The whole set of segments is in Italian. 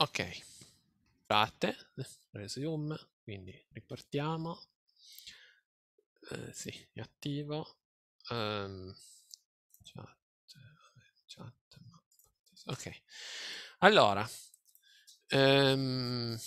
Ok, scusate, resume, quindi ripartiamo. Eh, sì, è attivo. Um, chat, chat, ok, allora, um,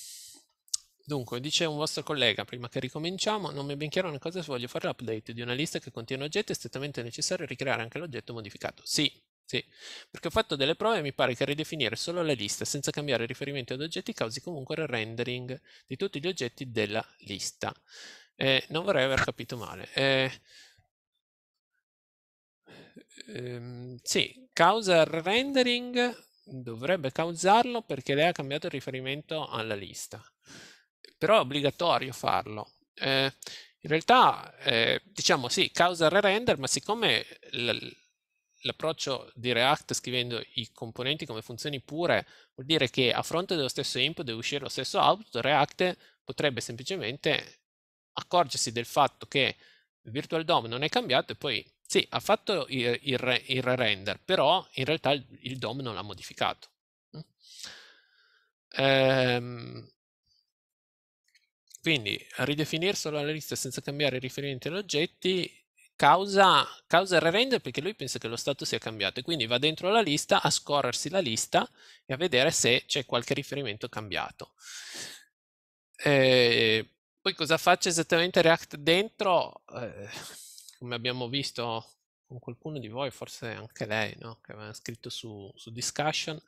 Dunque, dice un vostro collega, prima che ricominciamo, non mi è ben chiaro una cosa se voglio fare l'update di una lista che contiene oggetti, è strettamente necessario ricreare anche l'oggetto modificato. Sì, sì, perché ho fatto delle prove e mi pare che ridefinire solo la lista senza cambiare riferimento ad oggetti causi comunque il rendering di tutti gli oggetti della lista. Eh, non vorrei aver capito male. Eh, ehm, sì, causa il rendering, dovrebbe causarlo perché lei ha cambiato il riferimento alla lista. Però è obbligatorio farlo. Eh, in realtà, eh, diciamo sì, causa il re render, ma siccome... La, l'approccio di React scrivendo i componenti come funzioni pure vuol dire che a fronte dello stesso input deve uscire lo stesso output, React potrebbe semplicemente accorgersi del fatto che il virtual DOM non è cambiato e poi sì, ha fatto il, il, il render, però in realtà il, il DOM non l'ha modificato. Ehm, quindi ridefinire solo la lista senza cambiare i riferimenti agli oggetti causa, causa re-render perché lui pensa che lo stato sia cambiato e quindi va dentro la lista a scorrersi la lista e a vedere se c'è qualche riferimento cambiato. E ehm, poi cosa faccio esattamente React dentro? Eh, come abbiamo visto con qualcuno di voi, forse anche lei, no? che aveva scritto su, su Discussion,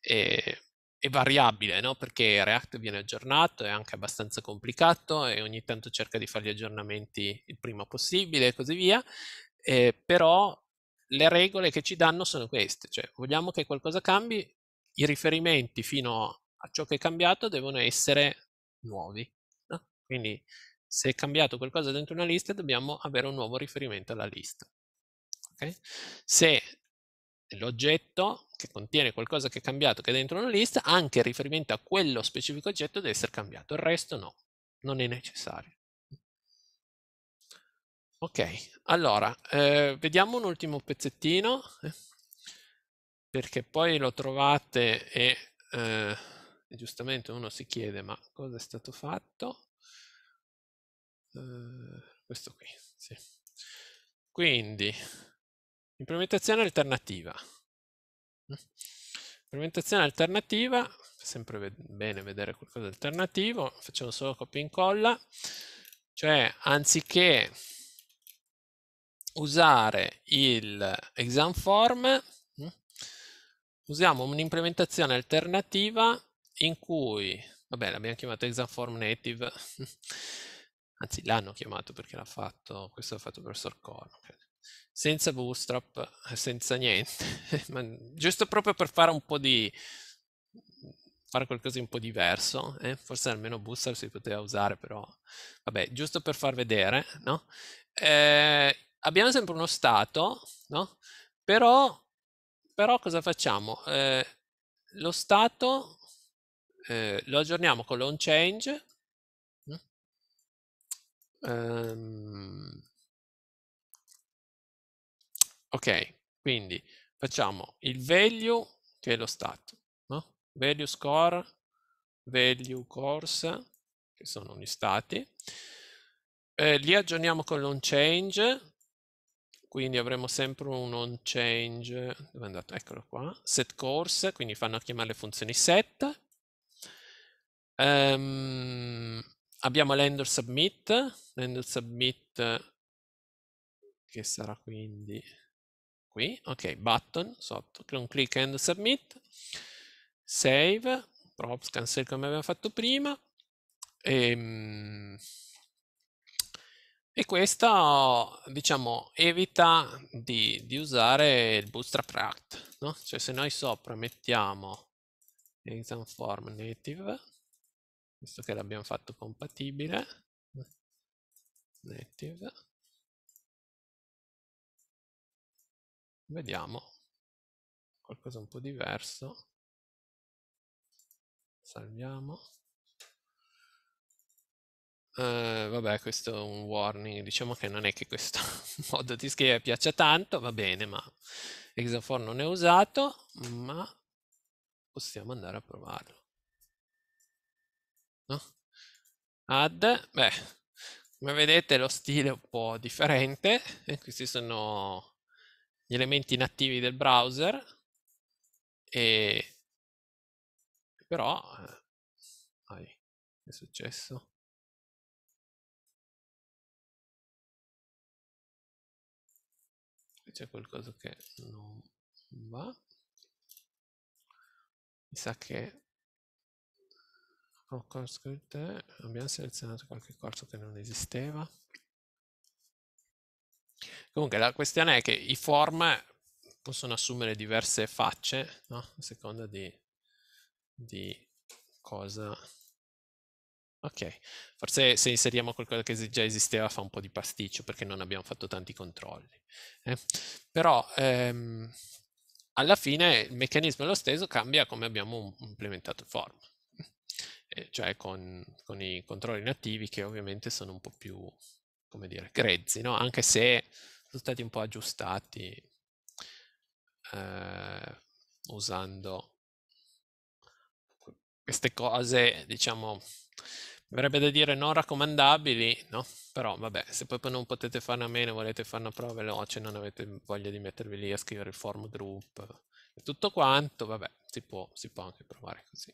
e ehm, è variabile, no? perché React viene aggiornato, è anche abbastanza complicato e ogni tanto cerca di fare gli aggiornamenti il prima possibile e così via, eh, però le regole che ci danno sono queste, cioè vogliamo che qualcosa cambi, i riferimenti fino a ciò che è cambiato devono essere nuovi. No? Quindi se è cambiato qualcosa dentro una lista dobbiamo avere un nuovo riferimento alla lista. Okay? Se l'oggetto che contiene qualcosa che è cambiato, che è dentro una lista, anche il riferimento a quello specifico oggetto deve essere cambiato, il resto no, non è necessario. Ok, allora, eh, vediamo un ultimo pezzettino, eh, perché poi lo trovate e eh, giustamente uno si chiede ma cosa è stato fatto? Eh, questo qui, sì. Quindi, implementazione alternativa. Implementazione alternativa, sempre ve bene vedere qualcosa di alternativo, facciamo solo copia e incolla, cioè anziché usare il exam form, mm, usiamo un'implementazione alternativa in cui, vabbè l'abbiamo chiamato exam form native, anzi l'hanno chiamato perché l'ha fatto, questo l'ha fatto il professor Corno, credo senza bootstrap, eh, senza niente, Ma, giusto proprio per fare un po' di fare qualcosa di un po' diverso, eh? forse almeno bootstrap si poteva usare, però vabbè, giusto per far vedere, no? Eh, abbiamo sempre uno stato, no? Però, però cosa facciamo? Eh, lo stato eh, lo aggiorniamo con l'onChange. Um, ehm, Ok, quindi facciamo il value che è lo stato, no? value score, value course, che sono gli stati, eh, li aggiorniamo con l'onChange quindi avremo sempre un onChange dove è andato? Eccolo qua, set course, quindi fanno chiamare le funzioni set. Um, abbiamo l'ender submit, l'ender submit che sarà quindi qui, ok, button sotto, con click and submit, save, props, cancel come abbiamo fatto prima, ehm, e, e questo diciamo evita di, di usare il bootstrap React, no? cioè se noi sopra mettiamo exam form native, visto che l'abbiamo fatto compatibile, native, vediamo qualcosa un po' diverso salviamo eh, vabbè questo è un warning diciamo che non è che questo modo di scrivere piaccia tanto va bene ma Exafor non è usato ma possiamo andare a provarlo no? add beh come vedete lo stile è un po' differente questi sono gli elementi nativi del browser, e però... Eh, ai, è successo? C'è qualcosa che non va. Mi sa che abbiamo selezionato qualche corso che non esisteva. Comunque la questione è che i form possono assumere diverse facce, no? a seconda di, di cosa... Ok, forse se inseriamo qualcosa che già esisteva fa un po' di pasticcio perché non abbiamo fatto tanti controlli. Eh? Però ehm, alla fine il meccanismo è lo stesso, cambia come abbiamo implementato il form, eh, cioè con, con i controlli nativi che ovviamente sono un po' più come dire, grezzi, no? anche se sono stati un po' aggiustati eh, usando queste cose, diciamo, verrebbe da dire non raccomandabili, no? Però vabbè, se poi non potete farne a meno, volete fare una prova veloce, non avete voglia di mettervi lì a scrivere il form group e tutto quanto, vabbè, si può, si può anche provare così.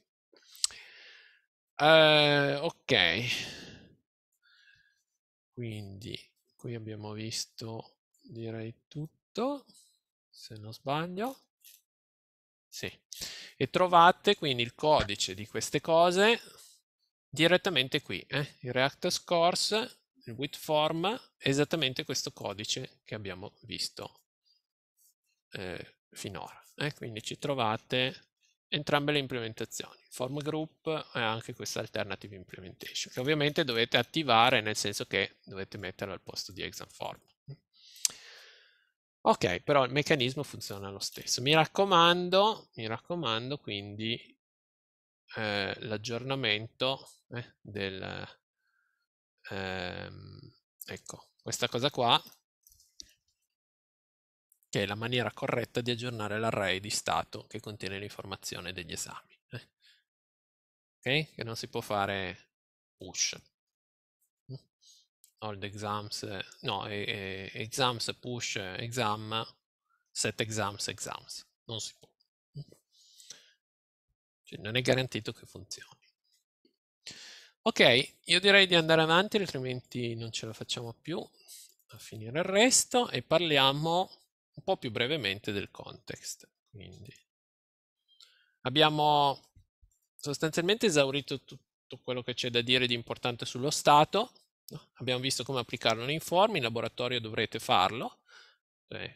Eh, ok. ok quindi qui abbiamo visto direi tutto se non sbaglio sì e trovate quindi il codice di queste cose direttamente qui eh? il React Scores il with form esattamente questo codice che abbiamo visto eh, finora eh? quindi ci trovate entrambe le implementazioni, form group e anche questa alternative implementation, che ovviamente dovete attivare nel senso che dovete metterlo al posto di exam form. Ok, però il meccanismo funziona lo stesso. Mi raccomando, mi raccomando quindi eh, l'aggiornamento eh, del... Ehm, ecco, questa cosa qua che è la maniera corretta di aggiornare l'array di stato che contiene l'informazione degli esami. Eh. Ok? Che non si può fare push. All mm. the exams, no, exams, push, exam, set exams, exams. Non si può. Cioè, non è garantito che funzioni. Ok, io direi di andare avanti, altrimenti non ce la facciamo più a finire il resto e parliamo un po' più brevemente del context. Quindi abbiamo sostanzialmente esaurito tutto quello che c'è da dire di importante sullo stato. Abbiamo visto come applicarlo nei form, in laboratorio dovrete farlo, cioè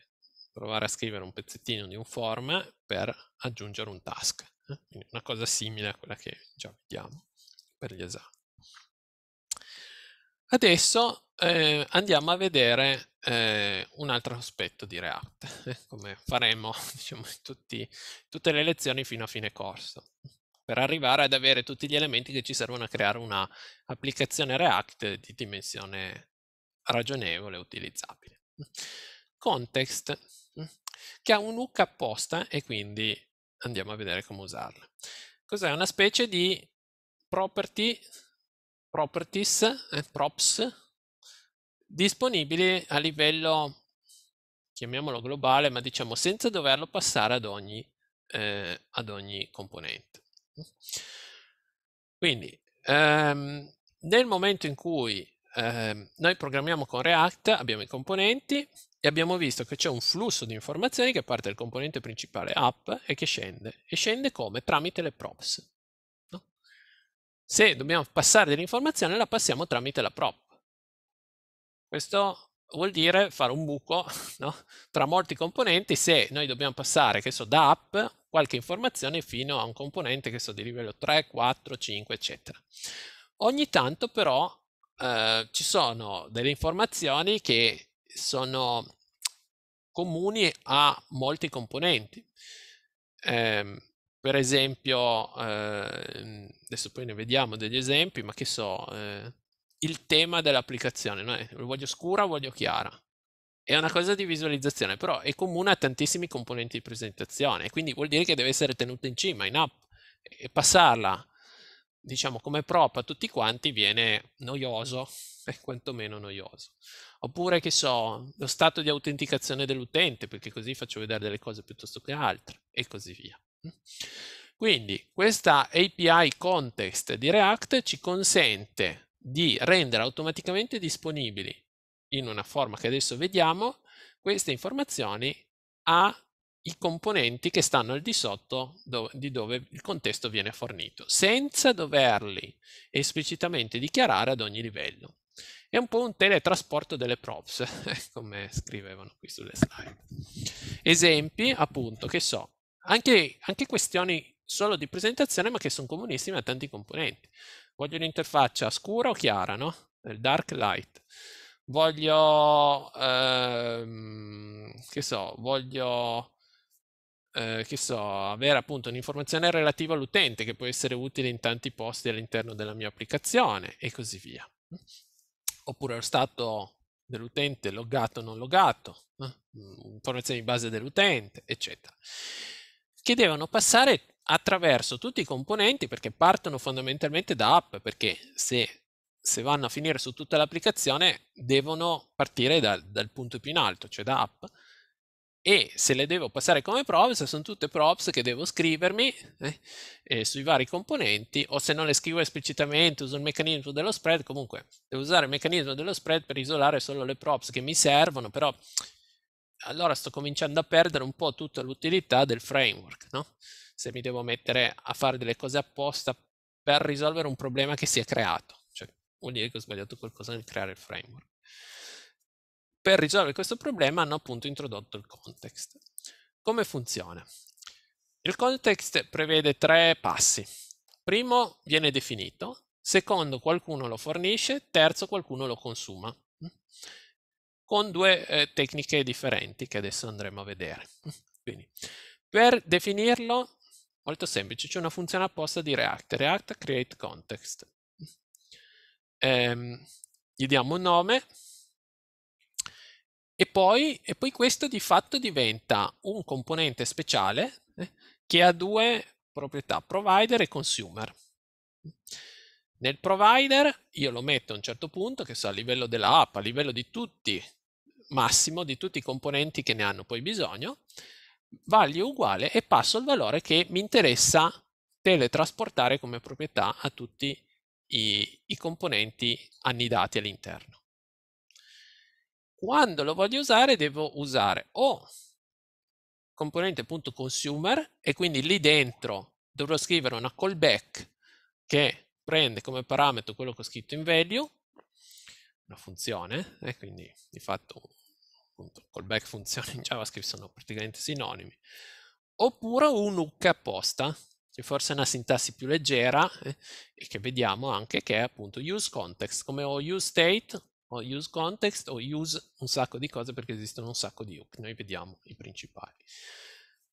provare a scrivere un pezzettino di un form per aggiungere un task. Eh? Quindi una cosa simile a quella che già vediamo per gli esami. Adesso eh, andiamo a vedere eh, un altro aspetto di React, come faremo diciamo, in tutti, tutte le lezioni fino a fine corso, per arrivare ad avere tutti gli elementi che ci servono a creare un'applicazione React di dimensione ragionevole e utilizzabile. Context, che ha un hook apposta e quindi andiamo a vedere come usarla. Cos'è? Una specie di property, properties, eh, props, disponibili a livello, chiamiamolo globale, ma diciamo senza doverlo passare ad ogni, eh, ad ogni componente. Quindi, ehm, nel momento in cui ehm, noi programmiamo con React, abbiamo i componenti e abbiamo visto che c'è un flusso di informazioni che parte dal componente principale app e che scende. E scende come? Tramite le props. No? Se dobbiamo passare dell'informazione, la passiamo tramite la prop. Questo vuol dire fare un buco no? tra molti componenti se noi dobbiamo passare che so, da app qualche informazione fino a un componente che so di livello 3, 4, 5 eccetera. Ogni tanto però eh, ci sono delle informazioni che sono comuni a molti componenti. Eh, per esempio, eh, adesso poi ne vediamo degli esempi, ma che so, eh, il tema dell'applicazione. No? Lo voglio scura o voglio chiara? È una cosa di visualizzazione, però è comune a tantissimi componenti di presentazione, quindi vuol dire che deve essere tenuta in cima, in app, e passarla, diciamo, come prop a tutti quanti viene noioso, e quantomeno noioso. Oppure, che so, lo stato di autenticazione dell'utente, perché così faccio vedere delle cose piuttosto che altre, e così via. Quindi questa API context di React ci consente di rendere automaticamente disponibili in una forma che adesso vediamo queste informazioni ai componenti che stanno al di sotto do di dove il contesto viene fornito, senza doverli esplicitamente dichiarare ad ogni livello. È un po' un teletrasporto delle props, come scrivevano qui sulle slide. Esempi, appunto, che so, anche, anche questioni solo di presentazione, ma che sono comunissime a tanti componenti. Voglio un'interfaccia scura o chiara, no? Nel dark light. Voglio, ehm, che so, voglio, eh, che so, avere appunto un'informazione relativa all'utente che può essere utile in tanti posti all'interno della mia applicazione e così via. Oppure lo stato dell'utente logato o non logato, eh? Mm, informazioni di base dell'utente, eccetera, che devono passare attraverso tutti i componenti perché partono fondamentalmente da app perché se, se vanno a finire su tutta l'applicazione devono partire dal, dal punto più in alto, cioè da app e se le devo passare come props sono tutte props che devo scrivermi eh, eh, sui vari componenti o se non le scrivo esplicitamente uso il meccanismo dello spread comunque devo usare il meccanismo dello spread per isolare solo le props che mi servono però allora sto cominciando a perdere un po' tutta l'utilità del framework no? se mi devo mettere a fare delle cose apposta per risolvere un problema che si è creato. Cioè, vuol dire che ho sbagliato qualcosa nel creare il framework. Per risolvere questo problema hanno appunto introdotto il context. Come funziona? Il context prevede tre passi. Primo, viene definito. Secondo, qualcuno lo fornisce. Terzo, qualcuno lo consuma. Con due eh, tecniche differenti che adesso andremo a vedere. Quindi, per definirlo molto semplice, c'è una funzione apposta di React, React create context. Ehm, gli diamo un nome e poi, e poi, questo di fatto diventa un componente speciale eh, che ha due proprietà, provider e consumer. Nel provider io lo metto a un certo punto, che so, a livello della app, a livello di tutti, massimo, di tutti i componenti che ne hanno poi bisogno, value uguale e passo il valore che mi interessa teletrasportare come proprietà a tutti i, i componenti annidati all'interno. Quando lo voglio usare devo usare o componente.consumer e quindi lì dentro dovrò scrivere una callback che prende come parametro quello che ho scritto in value, una funzione, e eh, quindi di fatto appunto callback funzioni in JavaScript sono praticamente sinonimi, oppure un hook apposta, che forse è una sintassi più leggera eh, e che vediamo anche che è appunto use context, come ho use state o use context o use un sacco di cose perché esistono un sacco di hook, noi vediamo i principali.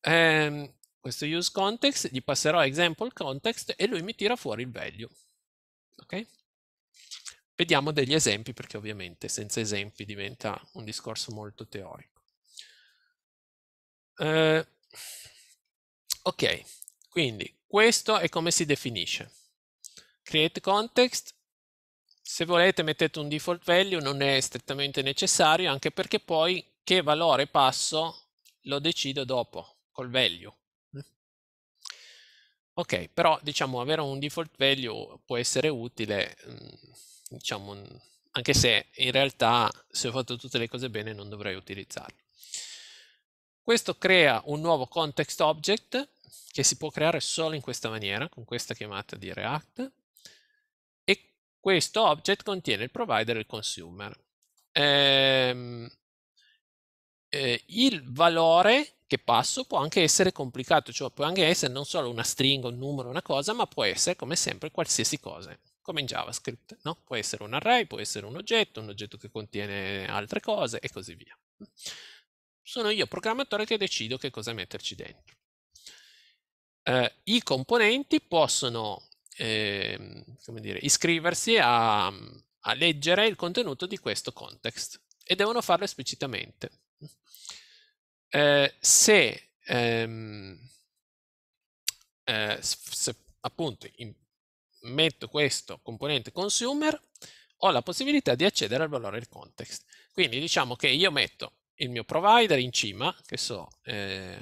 Ehm, questo use context, gli passerò example context e lui mi tira fuori il value. Ok? Vediamo degli esempi perché ovviamente senza esempi diventa un discorso molto teorico. Eh, ok, quindi questo è come si definisce. Create context, se volete mettete un default value, non è strettamente necessario anche perché poi che valore passo lo decido dopo col value. Ok, però diciamo avere un default value può essere utile mm, diciamo, anche se in realtà se ho fatto tutte le cose bene non dovrei utilizzarlo. Questo crea un nuovo context object che si può creare solo in questa maniera, con questa chiamata di React, e questo object contiene il provider e il consumer. Ehm, eh, il valore che passo può anche essere complicato, cioè può anche essere non solo una stringa, un numero, una cosa, ma può essere come sempre qualsiasi cosa come in JavaScript, no? può essere un array, può essere un oggetto, un oggetto che contiene altre cose e così via. Sono io programmatore che decido che cosa metterci dentro. Eh, I componenti possono eh, dire, iscriversi a, a leggere il contenuto di questo context e devono farlo esplicitamente. Eh, se, ehm, eh, se, appunto in, metto questo componente consumer, ho la possibilità di accedere al valore del context. Quindi diciamo che io metto il mio provider in cima, che so, eh,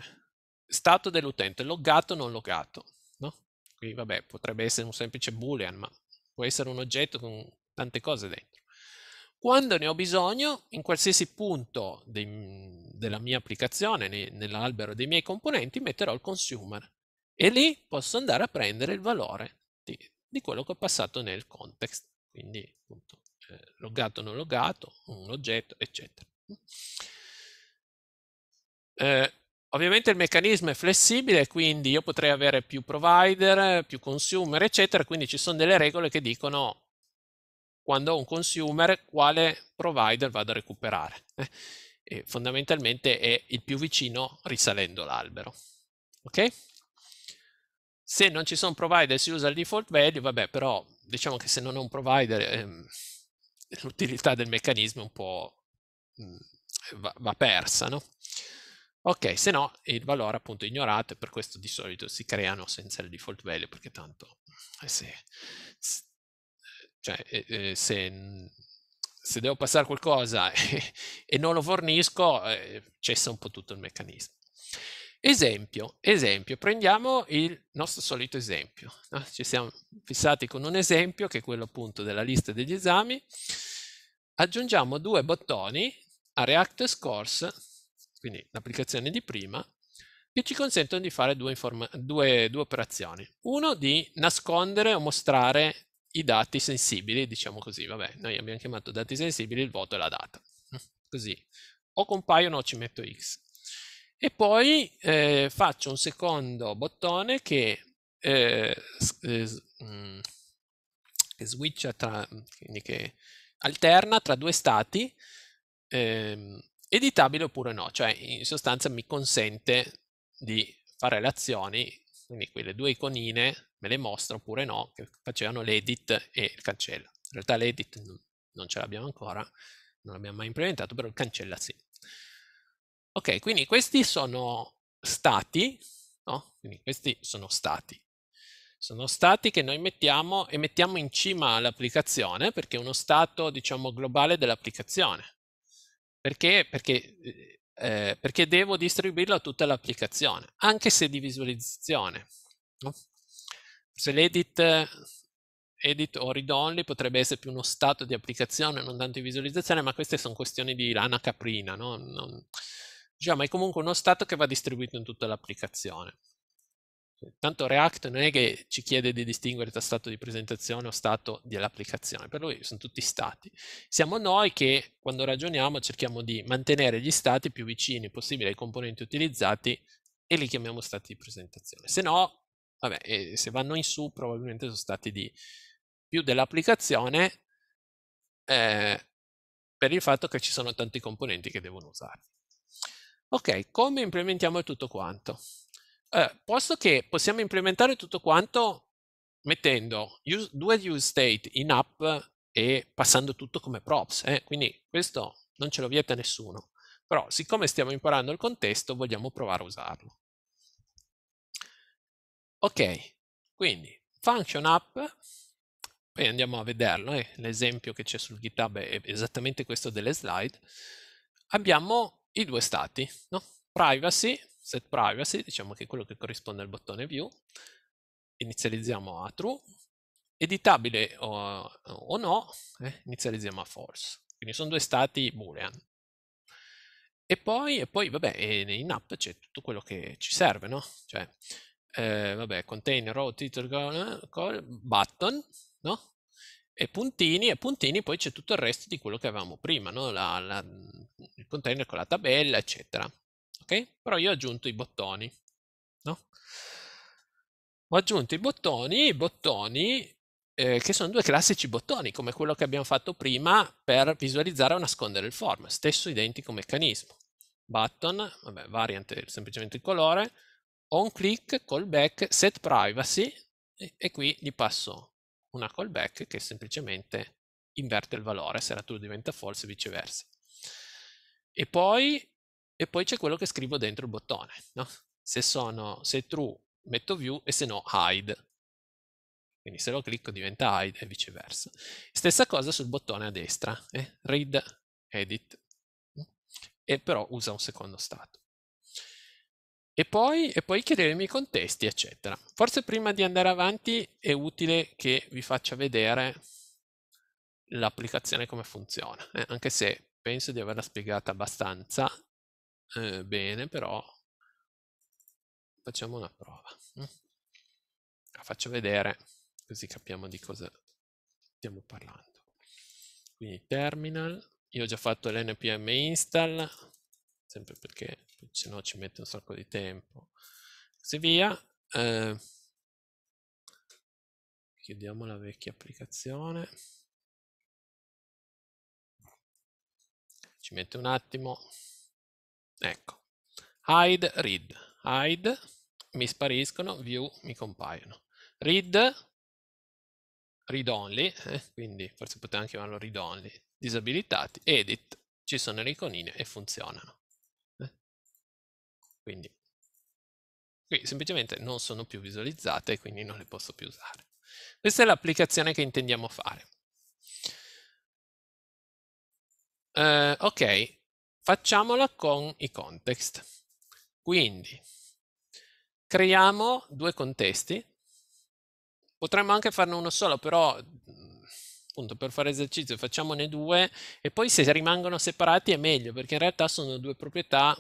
stato dell'utente, loggato o non loggato. No? Qui vabbè, potrebbe essere un semplice boolean, ma può essere un oggetto con tante cose dentro. Quando ne ho bisogno, in qualsiasi punto dei, della mia applicazione, ne, nell'albero dei miei componenti, metterò il consumer e lì posso andare a prendere il valore di, di quello che ho passato nel context, quindi appunto, eh, loggato o non loggato, un oggetto, eccetera. Eh, ovviamente il meccanismo è flessibile, quindi io potrei avere più provider, più consumer, eccetera, quindi ci sono delle regole che dicono quando ho un consumer quale provider vado a recuperare. Eh? E fondamentalmente è il più vicino risalendo l'albero. Ok? Se non ci sono provider si usa il default value, vabbè, però diciamo che se non è un provider ehm, l'utilità del meccanismo un po' mm, va, va, persa, no? Ok, se no il valore appunto è ignorato e per questo di solito si creano senza il default value perché tanto eh, se, cioè, eh, eh, se, se, devo passare qualcosa e non lo fornisco eh, cessa un po' tutto il meccanismo. Esempio, esempio, prendiamo il nostro solito esempio. No? Ci siamo fissati con un esempio che è quello appunto della lista degli esami. Aggiungiamo due bottoni a React Scores, quindi l'applicazione di prima, che ci consentono di fare due, due, due operazioni. Uno di nascondere o mostrare i dati sensibili, diciamo così, vabbè, noi abbiamo chiamato dati sensibili il voto e la data. Così, o compaiono o ci metto X e poi eh, faccio un secondo bottone che, eh, eh, mh, mm, tra, che alterna tra due stati ehm, editabile oppure no, cioè in sostanza mi consente di fare le azioni, quindi quelle due iconine me le mostro oppure no, che facevano l'edit e il cancello. In realtà l'edit non ce l'abbiamo ancora, non l'abbiamo mai implementato, però il cancella sì. Ok, quindi questi sono stati, no? Quindi questi sono stati. Sono stati che noi mettiamo e mettiamo in cima all'applicazione perché è uno stato, diciamo, globale dell'applicazione. Perché? Perché, eh, eh, perché devo distribuirlo a tutta l'applicazione, anche se di visualizzazione. No? Se l'edit edit o read only potrebbe essere più uno stato di applicazione, non tanto di visualizzazione, ma queste sono questioni di lana caprina, no? Non, diciamo, è comunque uno stato che va distribuito in tutta l'applicazione. Tanto React non è che ci chiede di distinguere tra stato di presentazione o stato dell'applicazione, per lui sono tutti stati. Siamo noi che quando ragioniamo cerchiamo di mantenere gli stati più vicini possibile ai componenti utilizzati e li chiamiamo stati di presentazione. Se no, vabbè, se vanno in su probabilmente sono stati di più dell'applicazione eh, per il fatto che ci sono tanti componenti che devono usarli. Ok, come implementiamo tutto quanto? Eh, posto che possiamo implementare tutto quanto mettendo use, due use state in app e passando tutto come props, eh? quindi questo non ce lo vieta nessuno, però siccome stiamo imparando il contesto vogliamo provare a usarlo. Ok, quindi function app, poi andiamo a vederlo, eh? l'esempio che c'è sul GitHub è esattamente questo delle slide, abbiamo i due stati, no? privacy, set privacy, diciamo che è quello che corrisponde al bottone view, inizializziamo a true, editabile o, o no, eh? inizializziamo a false, quindi sono due stati boolean. E poi, e poi vabbè, in app c'è tutto quello che ci serve, no? Cioè, eh, vabbè, contain row title eh, call, button, no? e puntini e puntini poi c'è tutto il resto di quello che avevamo prima, no? la, la, il container con la tabella eccetera. Okay? Però io ho aggiunto i bottoni. No? Ho aggiunto i bottoni, i bottoni eh, che sono due classici bottoni come quello che abbiamo fatto prima per visualizzare o nascondere il form, stesso identico meccanismo. Button, vabbè, variant semplicemente il colore, on click, callback, set privacy e, e qui gli passo una callback che semplicemente inverte il valore, se era true diventa false e viceversa. E poi, poi c'è quello che scrivo dentro il bottone, no? se, sono, se è true metto view e se no hide. Quindi se lo clicco diventa hide e viceversa. Stessa cosa sul bottone a destra, eh? read edit, e però usa un secondo stato e poi, e poi chiedermi i contesti, eccetera. Forse prima di andare avanti è utile che vi faccia vedere l'applicazione come funziona, eh, anche se penso di averla spiegata abbastanza eh, bene, però facciamo una prova. Mm. La faccio vedere così capiamo di cosa stiamo parlando. Quindi terminal, io ho già fatto l'npm install, sempre perché se no ci mette un sacco di tempo così via eh, chiudiamo la vecchia applicazione ci mette un attimo ecco hide read hide mi spariscono view mi compaiono read read only eh, quindi forse potete anche chiamarlo read only disabilitati edit ci sono le iconine e funzionano quindi qui semplicemente non sono più visualizzate e quindi non le posso più usare. Questa è l'applicazione che intendiamo fare. Uh, ok, facciamola con i context. Quindi creiamo due contesti. Potremmo anche farne uno solo, però appunto per fare esercizio facciamone due e poi se rimangono separati è meglio perché in realtà sono due proprietà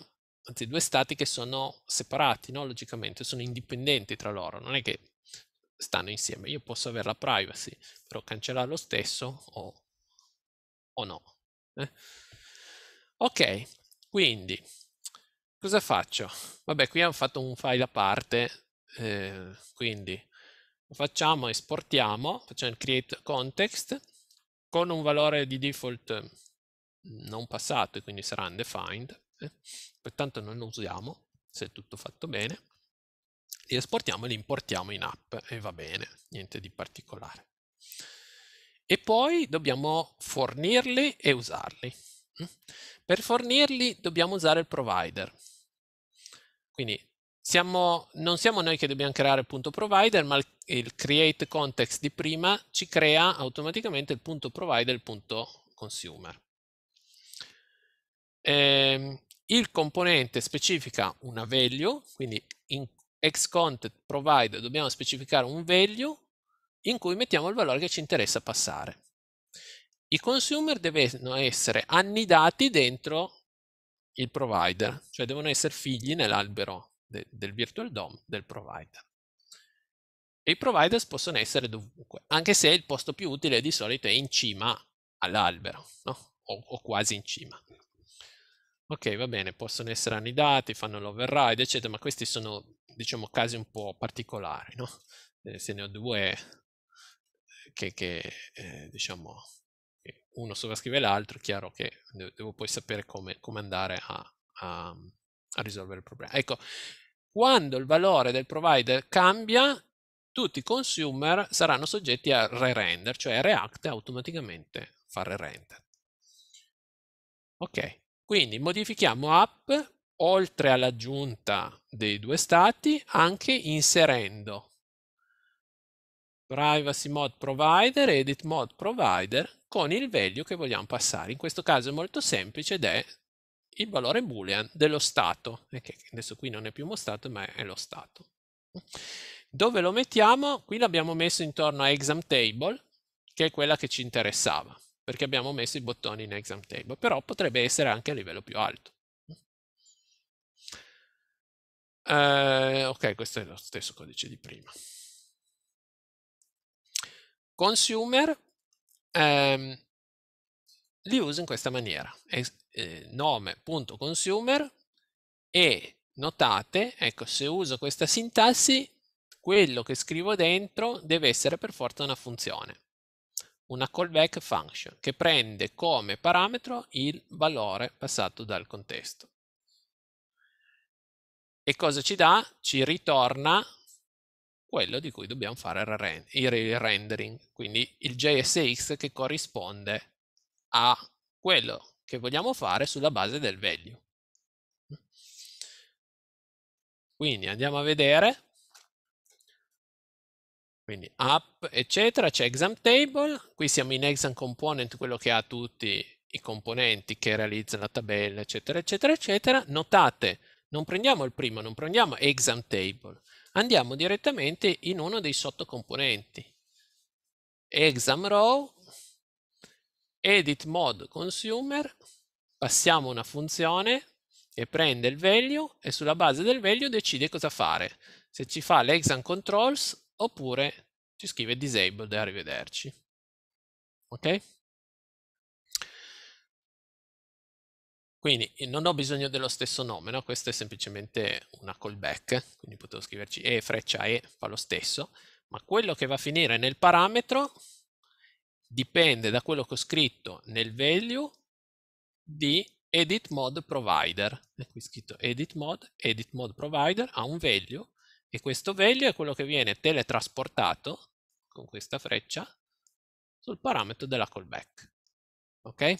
anzi due stati che sono separati, no? logicamente, sono indipendenti tra loro, non è che stanno insieme. Io posso avere la privacy, però cancellare lo stesso o, o no. Eh? Ok, quindi cosa faccio? Vabbè, qui abbiamo fatto un file a parte, eh, quindi facciamo, esportiamo, facciamo il create context con un valore di default non passato, quindi sarà undefined. Eh? pertanto non lo usiamo se è tutto fatto bene, li esportiamo e li importiamo in app e va bene, niente di particolare. E poi dobbiamo fornirli e usarli. Per fornirli dobbiamo usare il provider. Quindi siamo, non siamo noi che dobbiamo creare il punto provider, ma il, il create context di prima ci crea automaticamente il punto provider e il punto consumer. E, ehm, il componente specifica una value, quindi in xContent provide dobbiamo specificare un value in cui mettiamo il valore che ci interessa passare. I consumer devono essere annidati dentro il provider, cioè devono essere figli nell'albero de del virtual DOM del provider. E i providers possono essere dovunque, anche se il posto più utile di solito è in cima all'albero, no? o, o quasi in cima. Ok, va bene, possono essere annidati, fanno l'override, eccetera, ma questi sono, diciamo, casi un po' particolari, no? Eh, se ne ho due eh, che, che eh, diciamo, uno sovrascrive l'altro, è chiaro che devo poi sapere come, come andare a, a, a risolvere il problema. Ecco, quando il valore del provider cambia, tutti i consumer saranno soggetti a re-render, cioè React automaticamente fa re-render. Ok. Quindi modifichiamo app oltre all'aggiunta dei due stati anche inserendo privacy mode provider e edit mode provider con il value che vogliamo passare. In questo caso è molto semplice ed è il valore boolean dello stato, che adesso qui non è più mostrato ma è lo stato. Dove lo mettiamo? Qui l'abbiamo messo intorno a exam table, che è quella che ci interessava perché abbiamo messo i bottoni in exam table, però potrebbe essere anche a livello più alto. Uh, ok, questo è lo stesso codice di prima. Consumer um, li uso in questa maniera. eh, nome.consumer e notate, ecco, se uso questa sintassi, quello che scrivo dentro deve essere per forza una funzione una callback function che prende come parametro il valore passato dal contesto. E cosa ci dà? Ci ritorna quello di cui dobbiamo fare il rendering, quindi il JSX che corrisponde a quello che vogliamo fare sulla base del value. Quindi andiamo a vedere quindi app, eccetera, c'è exam table, qui siamo in exam component, quello che ha tutti i componenti che realizzano la tabella, eccetera, eccetera, eccetera. Notate, non prendiamo il primo, non prendiamo exam table, andiamo direttamente in uno dei sottocomponenti. Exam row, edit mode consumer, passiamo una funzione che prende il value e sulla base del value decide cosa fare. Se ci fa l'exam controls oppure ci scrive disabled e arrivederci. Ok? Quindi eh, non ho bisogno dello stesso nome, no? questa è semplicemente una callback, quindi potevo scriverci e freccia e fa lo stesso, ma quello che va a finire nel parametro dipende da quello che ho scritto nel value di edit mode provider. E qui scritto edit mode, edit mode provider ha un value e questo value è quello che viene teletrasportato con questa freccia sul parametro della callback. Ok?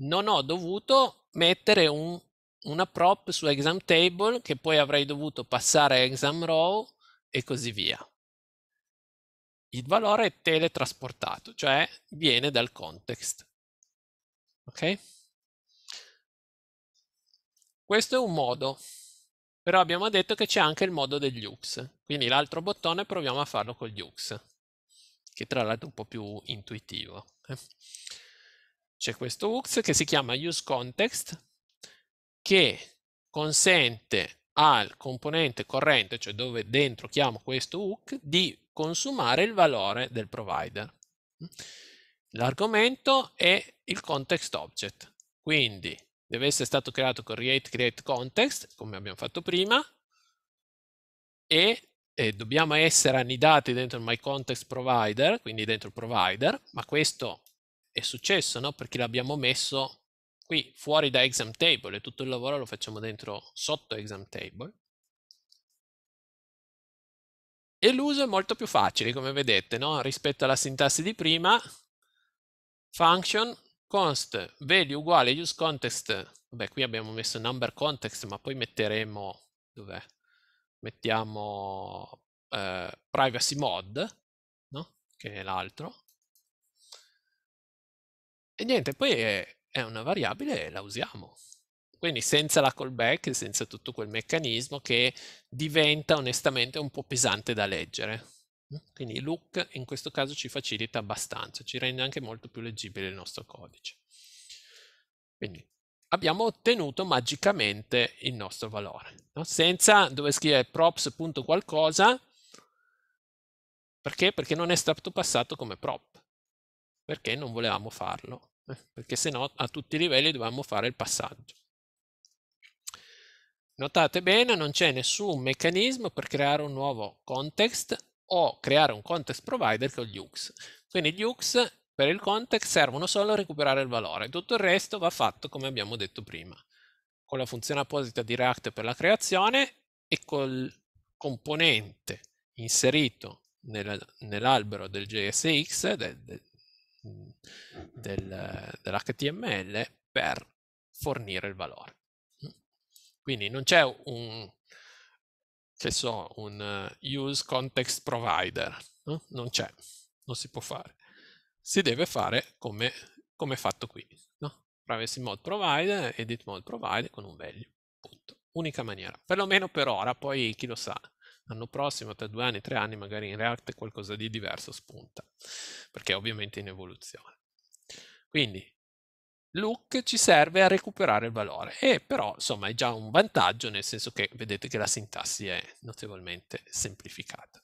Non ho dovuto mettere un, una prop su exam table che poi avrei dovuto passare a exam row e così via. Il valore è teletrasportato, cioè viene dal context. Ok? Questo è un modo però abbiamo detto che c'è anche il modo degli UX, quindi l'altro bottone proviamo a farlo con gli UX, che tra l'altro è un po' più intuitivo. Eh. C'è questo UX che si chiama Use Context, che consente al componente corrente, cioè dove dentro chiamo questo hook, di consumare il valore del provider. L'argomento è il context object, quindi deve essere stato creato con create create context, come abbiamo fatto prima, e eh, dobbiamo essere annidati dentro il my context provider, quindi dentro il provider, ma questo è successo no? perché l'abbiamo messo qui fuori da exam table e tutto il lavoro lo facciamo dentro sotto exam table. E l'uso è molto più facile, come vedete, no? rispetto alla sintassi di prima, function const value uguale use context, vabbè qui abbiamo messo number context ma poi metteremo, dov'è? Mettiamo eh, privacy mod, no? Che è l'altro. E niente, poi è, è una variabile e la usiamo. Quindi senza la callback, senza tutto quel meccanismo che diventa onestamente un po' pesante da leggere. Quindi look in questo caso ci facilita abbastanza, ci rende anche molto più leggibile il nostro codice. Quindi abbiamo ottenuto magicamente il nostro valore, no? senza dove scrivere props.qualcosa, perché? Perché non è stato passato come prop, perché non volevamo farlo, eh? perché se no a tutti i livelli dovevamo fare il passaggio. Notate bene, non c'è nessun meccanismo per creare un nuovo context o creare un context provider con gli UX. Quindi gli UX per il context servono solo a recuperare il valore, tutto il resto va fatto come abbiamo detto prima, con la funzione apposita di React per la creazione e col componente inserito nel, nell'albero del JSX, del, del, dell'HTML, per fornire il valore. Quindi non c'è un che so, un eh, use context provider, no? non c'è, non si può fare. Si deve fare come, come fatto qui, no? privacy mode provider, edit mode provider con un value, punto. Unica maniera, perlomeno per ora, poi chi lo sa, l'anno prossimo, tra due anni, tre anni, magari in React qualcosa di diverso spunta, perché è ovviamente in evoluzione. Quindi look ci serve a recuperare il valore e però insomma è già un vantaggio nel senso che vedete che la sintassi è notevolmente semplificata.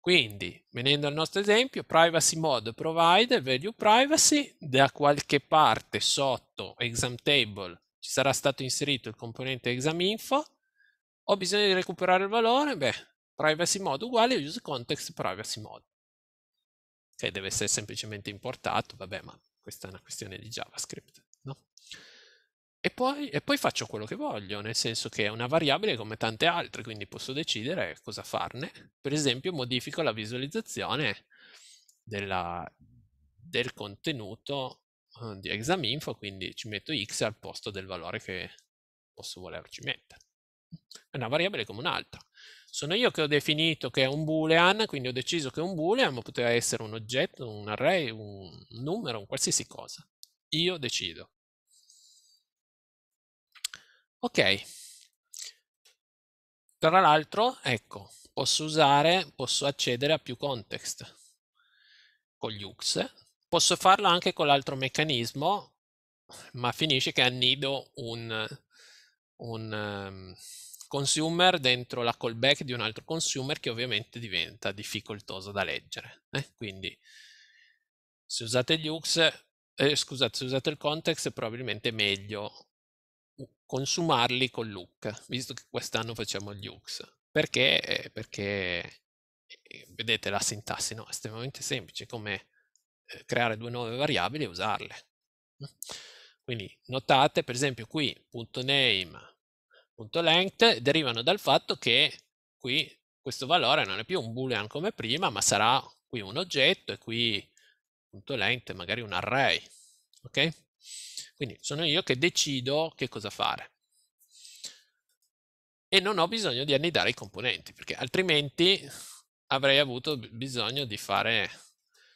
Quindi, venendo al nostro esempio, privacy mode provide value privacy, da qualche parte sotto exam table ci sarà stato inserito il componente exam info, ho bisogno di recuperare il valore, beh, privacy mode uguale use context privacy mode, che deve essere semplicemente importato, vabbè, ma questa è una questione di JavaScript, no? E poi, e poi, faccio quello che voglio, nel senso che è una variabile come tante altre, quindi posso decidere cosa farne. Per esempio modifico la visualizzazione della, del contenuto eh, di examinfo, quindi ci metto x al posto del valore che posso volerci mettere. È una variabile come un'altra. Sono io che ho definito che è un boolean, quindi ho deciso che un boolean poteva essere un oggetto, un array, un numero, un qualsiasi cosa. Io decido. Ok. Tra l'altro, ecco, posso usare, posso accedere a più context con gli UX. Posso farlo anche con l'altro meccanismo, ma finisce che annido un, un, ehm, consumer dentro la callback di un altro consumer che ovviamente diventa difficoltoso da leggere. Eh? Quindi se usate gli UX, eh, scusate, se usate il context è probabilmente meglio consumarli con look, visto che quest'anno facciamo gli UX. Perché? Eh, perché eh, vedete la sintassi no? è estremamente semplice, come eh, creare due nuove variabili e usarle. Quindi notate per esempio qui punto name length derivano dal fatto che qui questo valore non è più un boolean come prima, ma sarà qui un oggetto e qui punto length magari un array. Ok? Quindi sono io che decido che cosa fare. E non ho bisogno di annidare i componenti, perché altrimenti avrei avuto bisogno di fare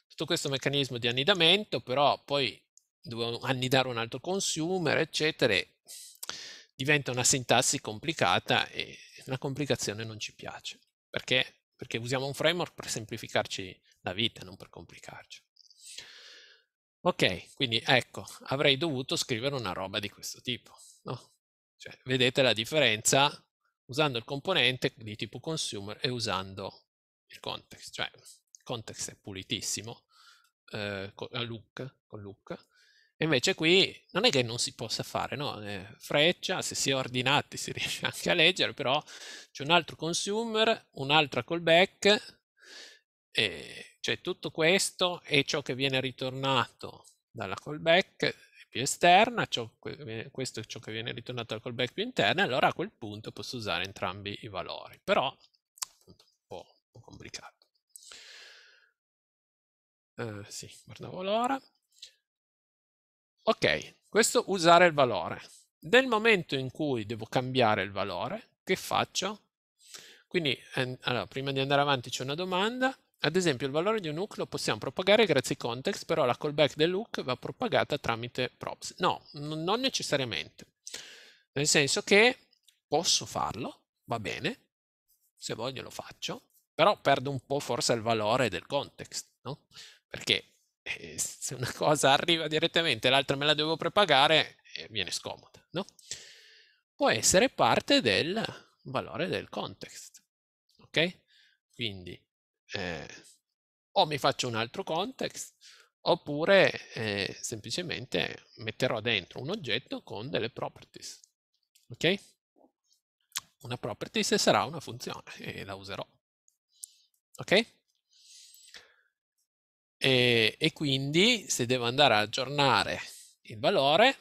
tutto questo meccanismo di annidamento, però poi dovevo annidare un altro consumer, eccetera, diventa una sintassi complicata e la complicazione non ci piace. Perché? Perché usiamo un framework per semplificarci la vita, non per complicarci. Ok, quindi ecco, avrei dovuto scrivere una roba di questo tipo. No? Cioè, vedete la differenza usando il componente di tipo consumer e usando il context. Cioè, il context è pulitissimo, eh, con, look, con look, invece qui non è che non si possa fare, no? Eh, freccia, se si è ordinati si riesce anche a leggere, però c'è un altro consumer, un'altra callback, e cioè tutto questo è ciò che viene ritornato dalla callback più esterna, ciò, questo è ciò che viene ritornato dalla callback più interna, allora a quel punto posso usare entrambi i valori, però appunto, un, po', un po' complicato. Uh, sì, guardavo l'ora. Ok, questo usare il valore. Nel momento in cui devo cambiare il valore, che faccio? Quindi, ehm, allora, prima di andare avanti c'è una domanda. Ad esempio, il valore di un hook lo possiamo propagare grazie ai context, però la callback del dell'hook va propagata tramite props. No, non necessariamente. Nel senso che posso farlo, va bene, se voglio lo faccio, però perdo un po' forse il valore del context, no? Perché se una cosa arriva direttamente e l'altra me la devo prepagare, eh, viene scomoda, no? Può essere parte del valore del context, ok? Quindi eh, o mi faccio un altro context, oppure eh, semplicemente metterò dentro un oggetto con delle properties, ok? Una property sarà una funzione e la userò, ok? e, e quindi se devo andare a aggiornare il valore,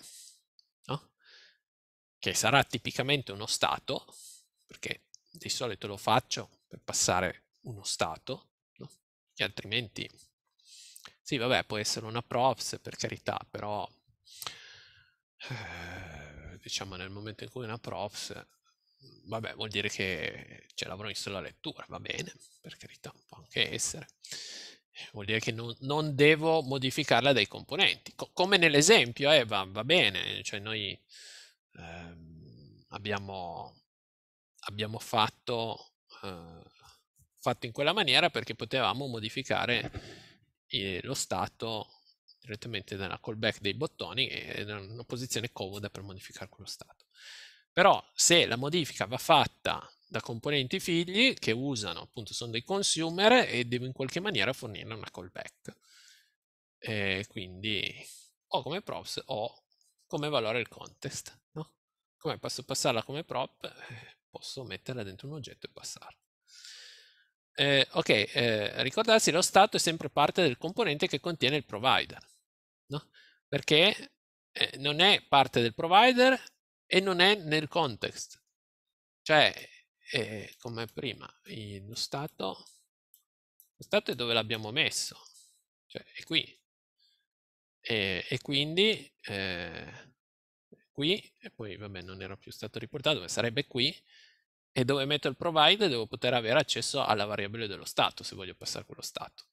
no? che sarà tipicamente uno stato, perché di solito lo faccio per passare uno stato, no? che altrimenti, sì vabbè può essere una props per carità, però eh, diciamo nel momento in cui una props, vabbè vuol dire che ce cioè, l'avrò in sola lettura, va bene, per carità può anche essere, vuol dire che non, non devo modificarla dai componenti. Co come nell'esempio, eh, va, va, bene, cioè noi eh, abbiamo, abbiamo fatto, eh, fatto, in quella maniera perché potevamo modificare eh, lo stato direttamente dalla callback dei bottoni ed è una posizione comoda per modificare quello stato. Però se la modifica va fatta da componenti figli che usano, appunto sono dei consumer e devo in qualche maniera fornirne una callback. E quindi ho come props ho come valore il context. No? Come posso passarla come prop? Eh, posso metterla dentro un oggetto e passarla. Eh, ok, eh, ricordarsi lo stato è sempre parte del componente che contiene il provider, no? perché eh, non è parte del provider e non è nel context. Cioè, e come prima lo stato lo stato è dove l'abbiamo messo cioè è qui e, e quindi eh, qui e poi vabbè non era più stato riportato ma sarebbe qui e dove metto il provide devo poter avere accesso alla variabile dello stato se voglio passare quello stato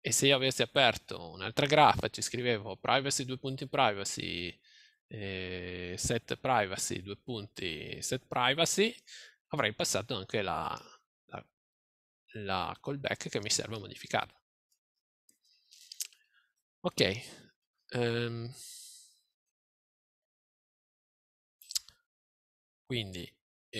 e se io avessi aperto un'altra graffa ci scrivevo privacy due punti privacy eh, set privacy, due punti set privacy, avrei passato anche la, la, la callback che mi serve modificata. Ok. Um, quindi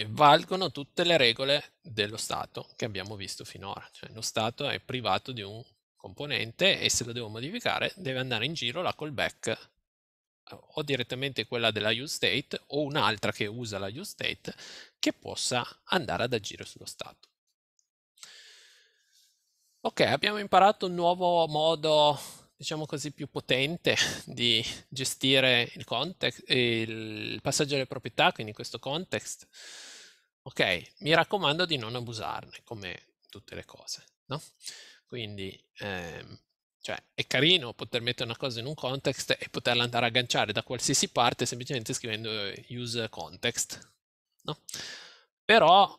valgono tutte le regole dello Stato che abbiamo visto finora. Cioè, lo Stato è privato di un componente e se lo devo modificare deve andare in giro la callback o direttamente quella della U-State o un'altra che usa la U-State che possa andare ad agire sullo Stato. Ok, abbiamo imparato un nuovo modo, diciamo così, più potente di gestire il, context, il passaggio delle proprietà, quindi questo context. Ok, mi raccomando di non abusarne, come tutte le cose, no? Quindi... Ehm, cioè, è carino poter mettere una cosa in un context e poterla andare a agganciare da qualsiasi parte semplicemente scrivendo eh, use context. No? Però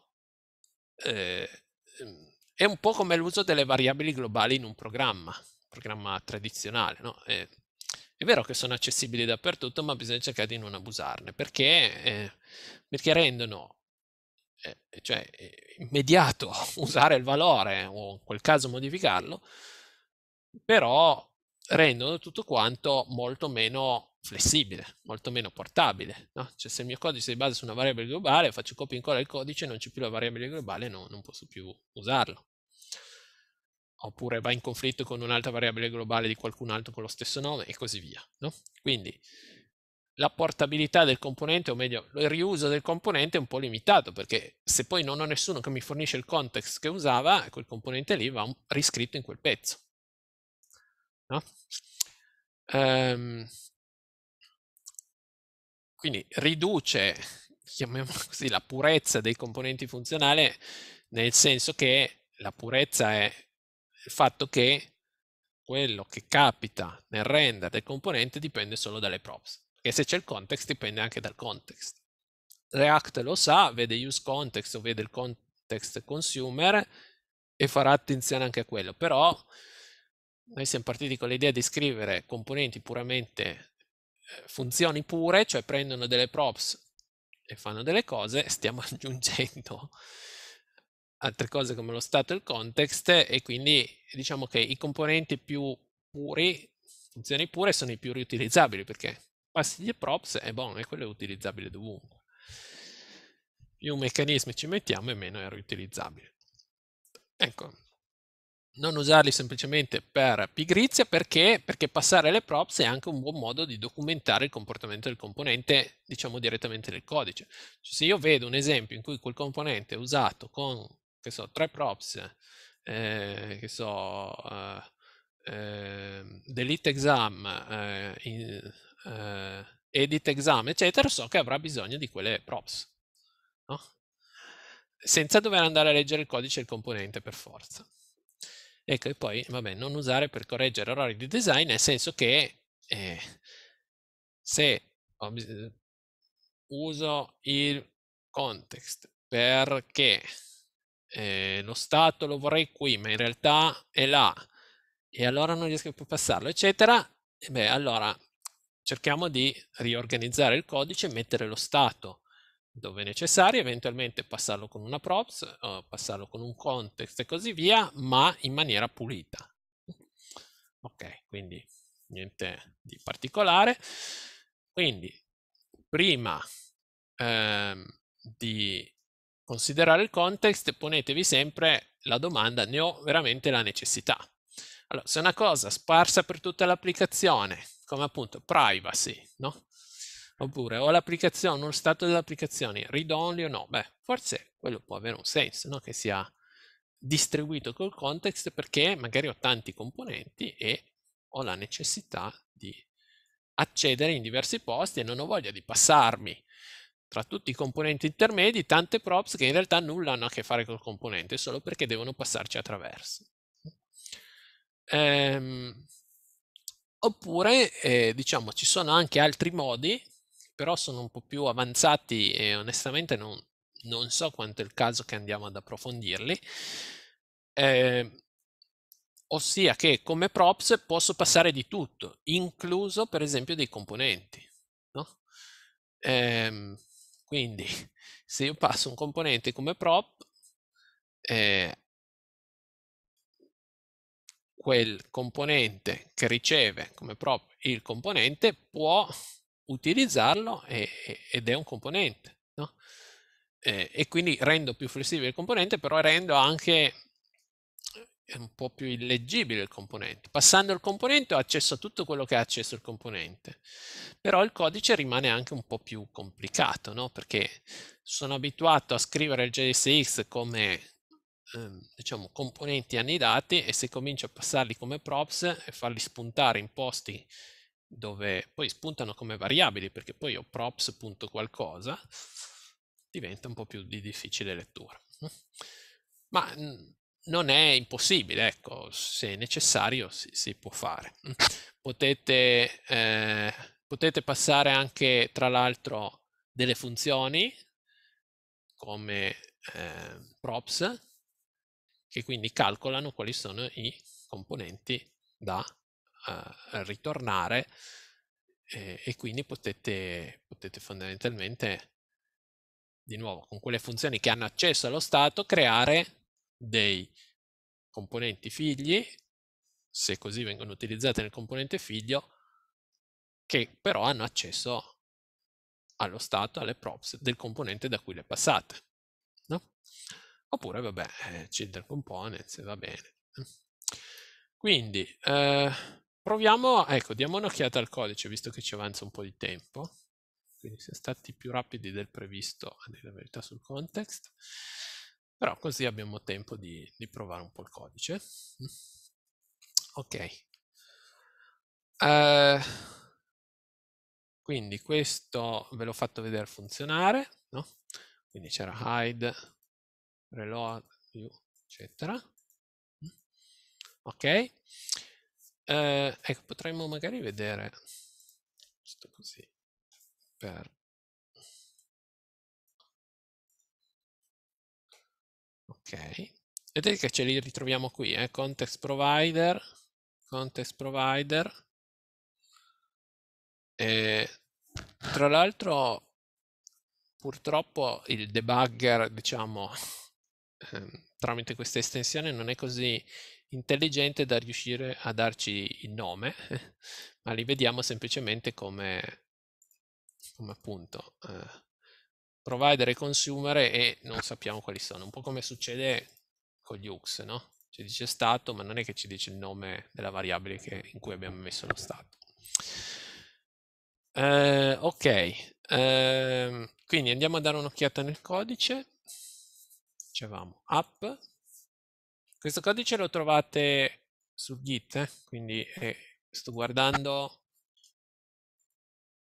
eh, mm, è un po' come l'uso delle variabili globali in un programma, un programma tradizionale. No? Eh, è vero che sono accessibili dappertutto, ma bisogna cercare di non abusarne, perché, eh, perché rendono eh, cioè, eh, immediato usare il valore o in quel caso modificarlo però eh. rendono tutto quanto molto meno flessibile, molto meno portabile. No? Cioè se il mio codice si basa su una variabile globale, faccio copia e incolla il codice, non c'è più la variabile globale, no, non posso più usarlo. Oppure va in conflitto con un'altra variabile globale di qualcun altro con lo stesso nome e così via. No? Quindi la portabilità del componente, o meglio, il riuso del componente è un po' limitato, perché se poi non ho nessuno che mi fornisce il context che usava, quel componente lì va riscritto in quel pezzo. No? Um, quindi riduce, chiamiamola così, la purezza dei componenti funzionali nel senso che la purezza è il fatto che quello che capita nel render del componente dipende solo dalle props. E se c'è il context dipende anche dal context. React lo sa, vede use context o vede il context consumer e farà attenzione anche a quello, però noi siamo partiti con l'idea di scrivere componenti puramente eh, funzioni pure, cioè prendono delle props e fanno delle cose, stiamo aggiungendo altre cose come lo stato e il context e quindi diciamo che i componenti più puri, funzioni pure, sono i più riutilizzabili perché passi gli props e buono, e quello è utilizzabile dovunque. Più meccanismi ci mettiamo e meno è riutilizzabile. Ecco, non usarli semplicemente per pigrizia perché, perché passare le props è anche un buon modo di documentare il comportamento del componente diciamo direttamente nel codice cioè, se io vedo un esempio in cui quel componente è usato con che so, tre props eh, che so eh, eh, delete exam eh, in, eh, edit exam eccetera so che avrà bisogno di quelle props no? senza dover andare a leggere il codice del componente per forza Ecco, e poi, vabbè, non usare per correggere errori di design, nel senso che eh, se uso il context perché eh, lo stato lo vorrei qui, ma in realtà è là, e allora non riesco più a passarlo, eccetera, e beh, allora cerchiamo di riorganizzare il codice e mettere lo stato dove necessario, eventualmente passarlo con una props, passarlo con un context e così via, ma in maniera pulita. Ok, quindi niente di particolare. Quindi prima ehm, di considerare il context ponetevi sempre la domanda ne ho veramente la necessità. Allora, se una cosa sparsa per tutta l'applicazione, come appunto privacy, no? oppure ho l'applicazione, ho lo stato dell'applicazione, read only o no, beh, forse quello può avere un senso, no? che sia distribuito col context perché magari ho tanti componenti e ho la necessità di accedere in diversi posti e non ho voglia di passarmi tra tutti i componenti intermedi tante props che in realtà nulla hanno a che fare col componente, solo perché devono passarci attraverso. Ehm, oppure, eh, diciamo, ci sono anche altri modi però sono un po' più avanzati e onestamente non, non so quanto è il caso che andiamo ad approfondirli. Eh, ossia che come props posso passare di tutto, incluso per esempio dei componenti. No? Eh, quindi se io passo un componente come prop, eh, quel componente che riceve come prop il componente può utilizzarlo e, ed è un componente. No? E, e quindi rendo più flessibile il componente, però rendo anche eh, un po' più illeggibile il componente. Passando il componente ho accesso a tutto quello che ha accesso il componente, però il codice rimane anche un po' più complicato, no? perché sono abituato a scrivere il JSX come ehm, diciamo, componenti annidati e se comincio a passarli come props e farli spuntare in posti dove poi spuntano come variabili, perché poi ho props.qualcosa, diventa un po' più di difficile lettura. Ma mm, non è impossibile, ecco, se necessario si, si può fare. Potete, eh, potete passare anche, tra l'altro, delle funzioni come eh, props, che quindi calcolano quali sono i componenti da ritornare eh, e quindi potete, potete fondamentalmente di nuovo con quelle funzioni che hanno accesso allo stato creare dei componenti figli se così vengono utilizzate nel componente figlio che però hanno accesso allo stato alle props del componente da cui le passate no? oppure vabbè c'è eh, children components va bene quindi eh, Proviamo, ecco, diamo un'occhiata al codice, visto che ci avanza un po' di tempo. Quindi siamo stati più rapidi del previsto, a dire la verità, sul context. Però così abbiamo tempo di, di provare un po' il codice. Ok. Uh, quindi questo ve l'ho fatto vedere funzionare, no? Quindi c'era hide, reload, view, eccetera. Ok. Eh, ecco, potremmo magari vedere, giusto così, per... Ok, vedete che ce li ritroviamo qui, eh? context provider, context provider, e ehm, tra l'altro purtroppo il debugger, diciamo, ehm, tramite questa estensione non è così intelligente da riuscire a darci il nome, ma li vediamo semplicemente come, come appunto eh, provider e consumer e non sappiamo quali sono, un po' come succede con gli UX, no? Ci dice stato, ma non è che ci dice il nome della variabile che, in cui abbiamo messo lo stato. Eh, ok, eh, quindi andiamo a dare un'occhiata nel codice. Dicevamo app questo codice lo trovate su Git, eh? quindi eh, sto guardando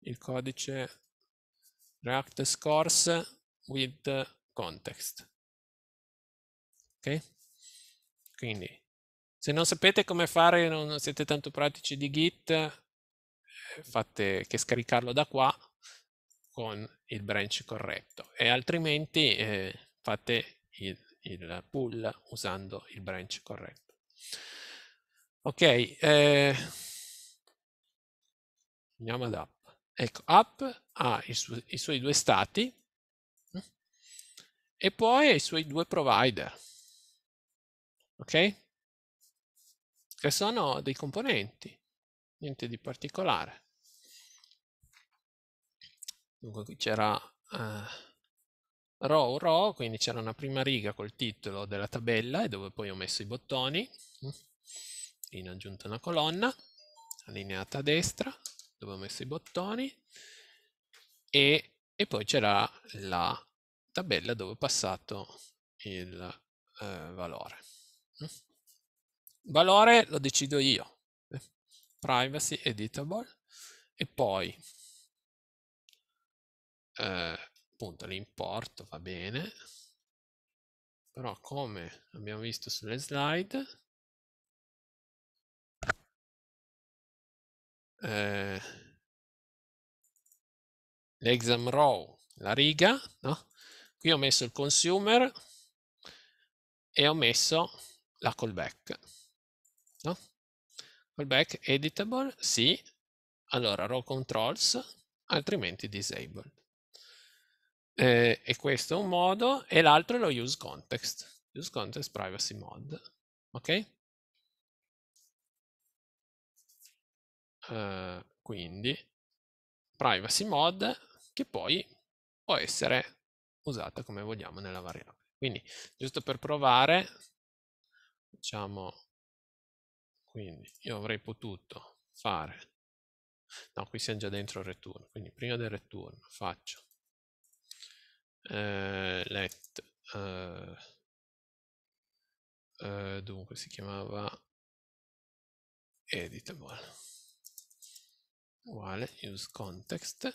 il codice React Scores with Context. Ok? Quindi, se non sapete come fare, non siete tanto pratici di Git, eh, fate che scaricarlo da qua con il branch corretto e altrimenti eh, fate il il pull usando il branch corretto. Ok, eh, andiamo ad app. Ecco, app ha i, su i suoi due stati mm, e poi ha i suoi due provider. Ok? Che sono dei componenti, niente di particolare. Dunque qui c'era... Eh, row row, quindi c'era una prima riga col titolo della tabella e dove poi ho messo i bottoni, mm, in aggiunta una colonna, allineata a destra, dove ho messo i bottoni, e, e poi c'era la tabella dove ho passato il eh, valore. Mm. Valore lo decido io, eh, privacy editable, e poi eh, appunto l'importo va bene, però come abbiamo visto sulle slide, eh, l'exam row, la riga, no? qui ho messo il consumer e ho messo la callback. No? Callback editable, sì, allora row controls, altrimenti disabled eh, e questo è un modo, e l'altro è lo use context, use context privacy mod, ok? Uh, quindi privacy mod che poi può essere usata come vogliamo nella variabile. Quindi, giusto per provare, diciamo, quindi io avrei potuto fare, no, qui siamo già dentro il return, quindi prima del return faccio eh, let eh, eh, dunque si chiamava editable uguale use context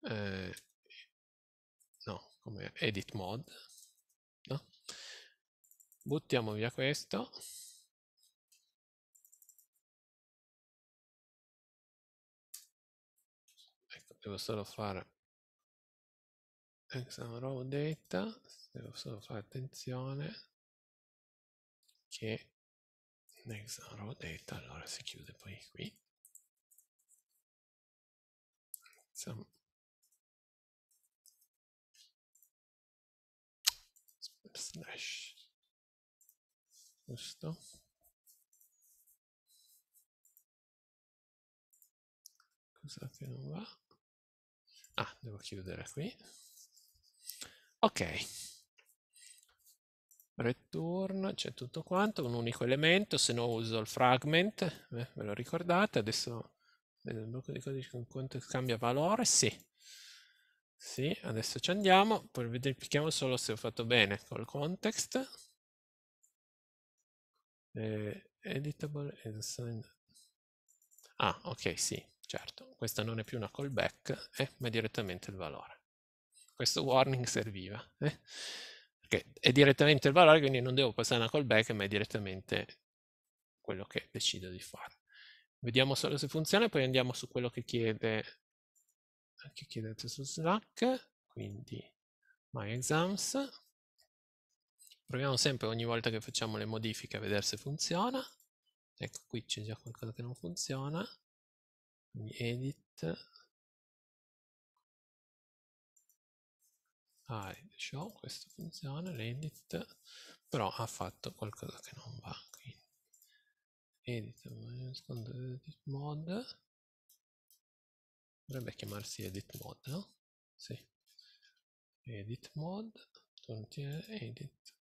eh, no come edit mode no? buttiamo via questo ecco devo solo fare examRow data, devo solo fare attenzione che examRow data allora si chiude poi qui. Insomma, slash giusto cosa che non va ah devo chiudere qui Ok. Return, c'è tutto quanto, un unico elemento, se no uso il fragment, eh, ve lo ricordate, adesso vedo il blocco di codice con quanto cambia valore, sì. Sì, adesso ci andiamo, poi verifichiamo solo se ho fatto bene col context. Eh, editable and assigned. Ah, ok, sì, certo. Questa non è più una callback, eh, ma è direttamente il valore questo warning serviva. Eh? Perché è direttamente il valore, quindi non devo passare una callback, ma è direttamente quello che decido di fare. Vediamo solo se funziona, poi andiamo su quello che chiede, che chiedete su Slack, quindi my exams. Proviamo sempre ogni volta che facciamo le modifiche a vedere se funziona. Ecco, qui c'è già qualcosa che non funziona. Quindi edit, Ah, iShow diciamo, questo funziona l'edit, però ha fatto qualcosa che non va, quindi edit mode dovrebbe chiamarsi edit mode, no? Sì. Edit mode, edit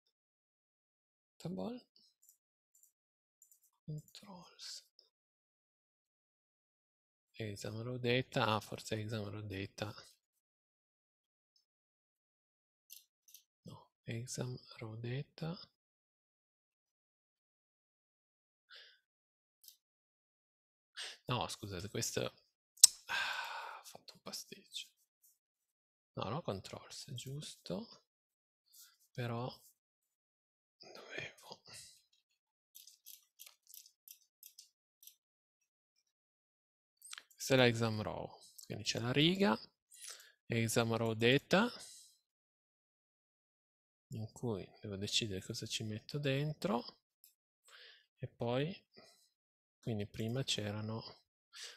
table, controls, exam raw data, ah, forse exam raw data exam raw data no scusate questo ah, fatto un pasticcio no no controls giusto però dovevo questa è la exam row quindi c'è la riga exam row data in cui devo decidere cosa ci metto dentro e poi quindi prima c'erano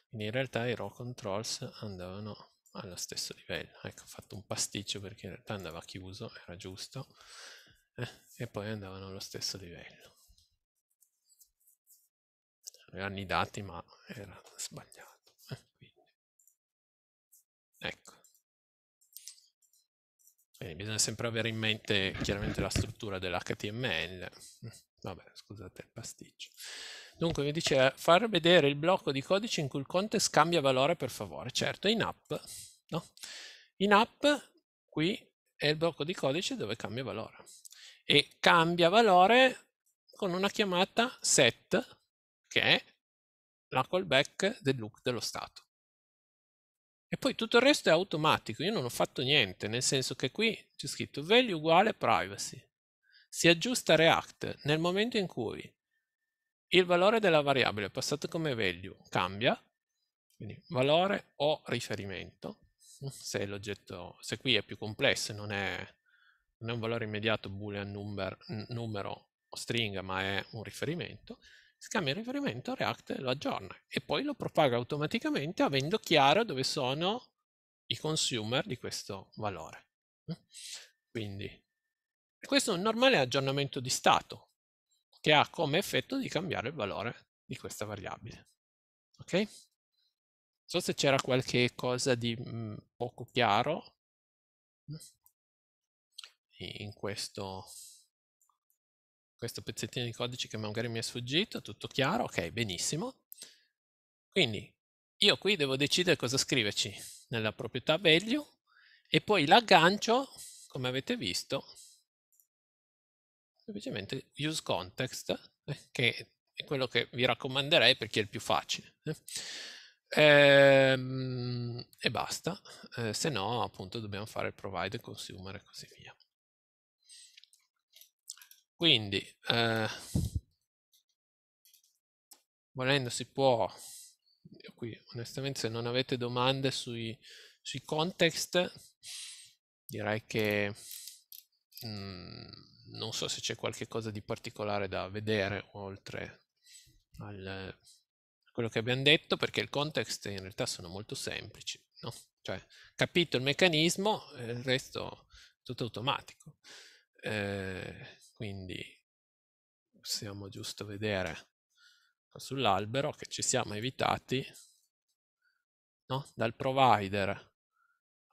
quindi in realtà i row controls andavano allo stesso livello ecco ho fatto un pasticcio perché in realtà andava chiuso era giusto eh, e poi andavano allo stesso livello erano i dati ma era sbagliato eh, ecco quindi bisogna sempre avere in mente chiaramente la struttura dell'HTML. Vabbè, scusate il pasticcio. Dunque, mi dice far vedere il blocco di codice in cui il contest cambia valore per favore. Certo, in app, no? In app, qui è il blocco di codice dove cambia valore. E cambia valore con una chiamata set, che è la callback del loop dello stato. E poi tutto il resto è automatico, io non ho fatto niente, nel senso che qui c'è scritto value uguale privacy. Si aggiusta React nel momento in cui il valore della variabile passato come value cambia, quindi valore o riferimento, se l'oggetto, se qui è più complesso, non è, non è un valore immediato boolean number, numero o stringa, ma è un riferimento, scambia il riferimento, React lo aggiorna e poi lo propaga automaticamente avendo chiaro dove sono i consumer di questo valore. Quindi questo è un normale aggiornamento di stato che ha come effetto di cambiare il valore di questa variabile. Ok? Non so se c'era qualche cosa di mm, poco chiaro in questo questo pezzettino di codice che magari mi è sfuggito, tutto chiaro, ok, benissimo. Quindi io qui devo decidere cosa scriverci nella proprietà value e poi l'aggancio, come avete visto, semplicemente use context, eh, che è quello che vi raccomanderei perché è il più facile. Eh. Ehm, e, basta, eh, se no appunto dobbiamo fare il provider, consumer e così via. Quindi, eh, volendo si può, qui onestamente se non avete domande sui, sui context, direi che mh, mm, non so se c'è qualche cosa di particolare da vedere oltre al, a quello che abbiamo detto, perché il context in realtà sono molto semplici, no? cioè capito il meccanismo, eh, il resto è tutto automatico. Eh, quindi possiamo giusto vedere sull'albero che ci siamo evitati no? dal provider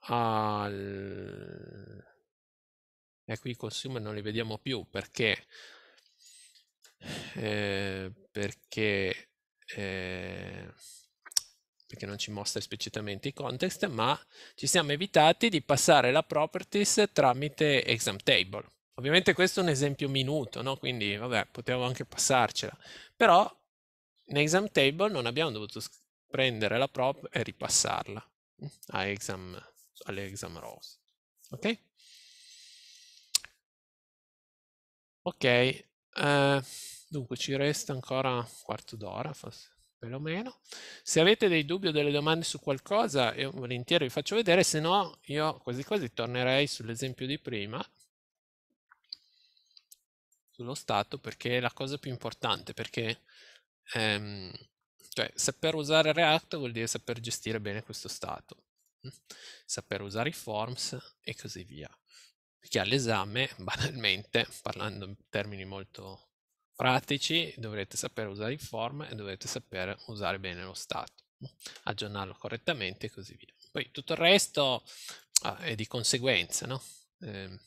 al e qui i consumer non li vediamo più perché eh, perché eh, perché non ci mostra esplicitamente i context ma ci siamo evitati di passare la properties tramite exam table Ovviamente questo è un esempio minuto, no? quindi vabbè, potevo anche passarcela, però in exam table non abbiamo dovuto prendere la prop e ripassarla mm, exam, alle exam rows. Ok? Ok, eh, dunque ci resta ancora un quarto d'ora, forse perlomeno. Se avete dei dubbi o delle domande su qualcosa, io volentieri vi faccio vedere, se no io quasi quasi tornerei sull'esempio di prima sullo stato perché è la cosa più importante, perché ehm, cioè, saper usare React vuol dire saper gestire bene questo stato, mm, saper usare i forms e così via. Perché all'esame, banalmente, parlando in termini molto pratici, dovrete sapere usare i form e dovrete sapere usare bene lo stato, mm, aggiornarlo correttamente e così via. Poi tutto il resto ah, è di conseguenza, no? Eh,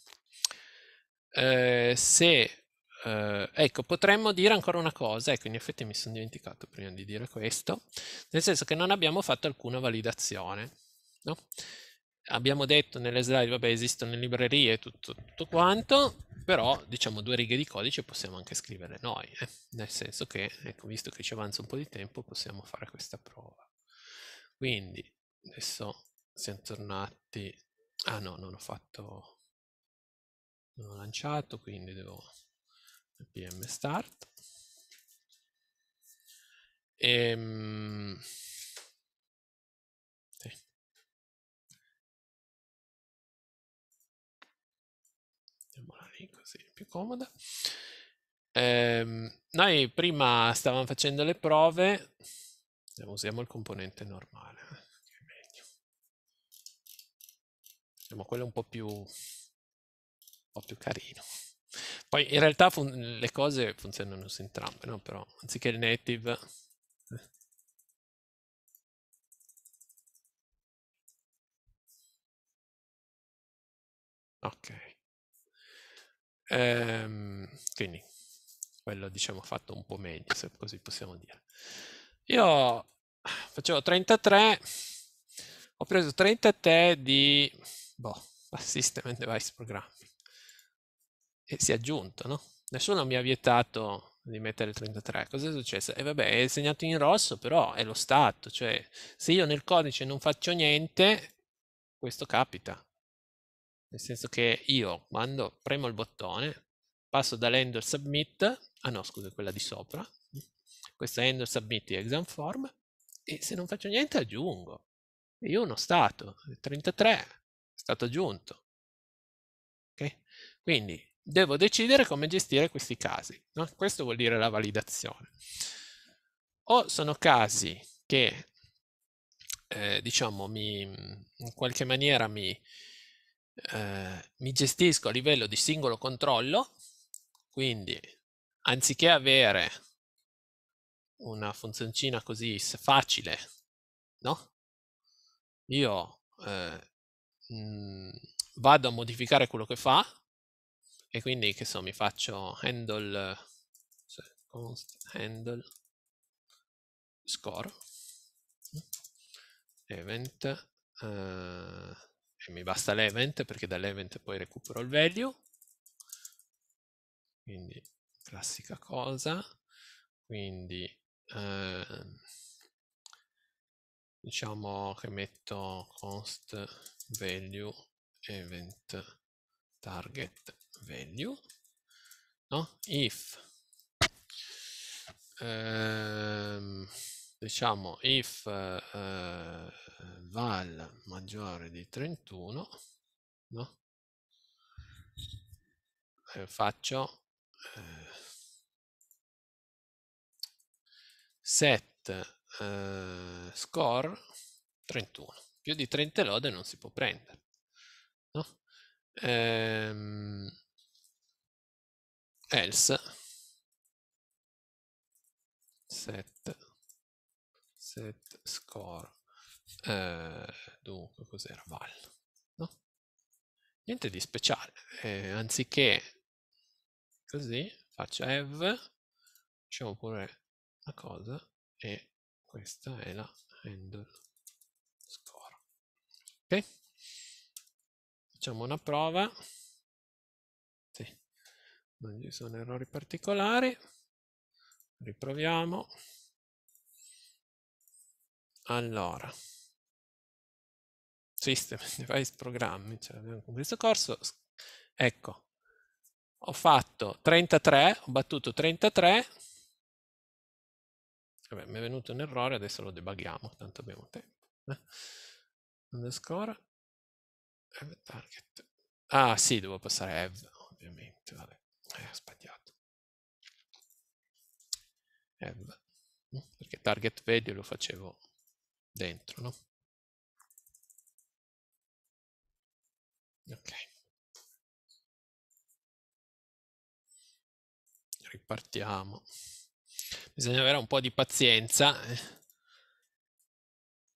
eh, se eh, ecco, potremmo dire ancora una cosa, ecco, in effetti mi sono dimenticato prima di dire questo, nel senso che non abbiamo fatto alcuna validazione, no? Abbiamo detto nelle slide, vabbè, esistono le librerie e tutto, tutto, quanto, però diciamo due righe di codice possiamo anche scrivere noi, eh? nel senso che, ecco, visto che ci avanza un po' di tempo, possiamo fare questa prova. Quindi, adesso siamo tornati... Ah no, non ho fatto... Non ho lanciato, quindi devo npm start e, ehm, sì. mettiamola lì così è più comoda e, ehm, noi prima stavamo facendo le prove diciamo, usiamo il componente normale usiamo eh, quello un po' più un po' più carino poi in realtà le cose funzionano su entrambe, no? Però anziché il native... Ok. Ehm, quindi quello diciamo fatto un po' meglio, se così possiamo dire. Io facevo 33, ho preso 33 di boh, System and Device program e si è aggiunto, no? Nessuno mi ha vietato di mettere il 33. Cosa è successo? E eh, vabbè, è segnato in rosso, però è lo stato, cioè se io nel codice non faccio niente, questo capita. Nel senso che io quando premo il bottone passo dall'handle submit, ah no, scusa, quella di sopra, questa handle submit di exam form e se non faccio niente aggiungo. E io ho uno stato, 33 è stato aggiunto. Okay? Quindi devo decidere come gestire questi casi. No? Questo vuol dire la validazione. O sono casi che, eh, diciamo, mi, in qualche maniera mi, eh, mi gestisco a livello di singolo controllo, quindi anziché avere una funzioncina così facile, no? Io eh, mh, mm, vado a modificare quello che fa, e quindi che so mi faccio handle cioè, const handle score mm, event eh, e mi basta l'event perché dall'event poi recupero il value quindi classica cosa quindi eh, diciamo che metto const value event target value no? if ehm, diciamo if eh, val maggiore di 31 no? eh, faccio eh, set eh, score 31 più di 30 lode non si può prendere no? ehm, else set, set score eh, dunque cos'era val no? niente di speciale eh, anziché così faccio have facciamo pure una cosa e questa è la handle score ok facciamo una prova non ci sono errori particolari riproviamo allora system device programmi ce l'abbiamo con questo corso ecco ho fatto 33 ho battuto 33 Vabbè, mi è venuto un errore adesso lo debughiamo tanto abbiamo tempo eh? underscore target ah sì devo passare ev ovviamente vabbè eh, sbagliato. Ev. Eh, mm, perché target value lo facevo dentro, no? Ok. Ripartiamo. Bisogna avere un po' di pazienza. Eh.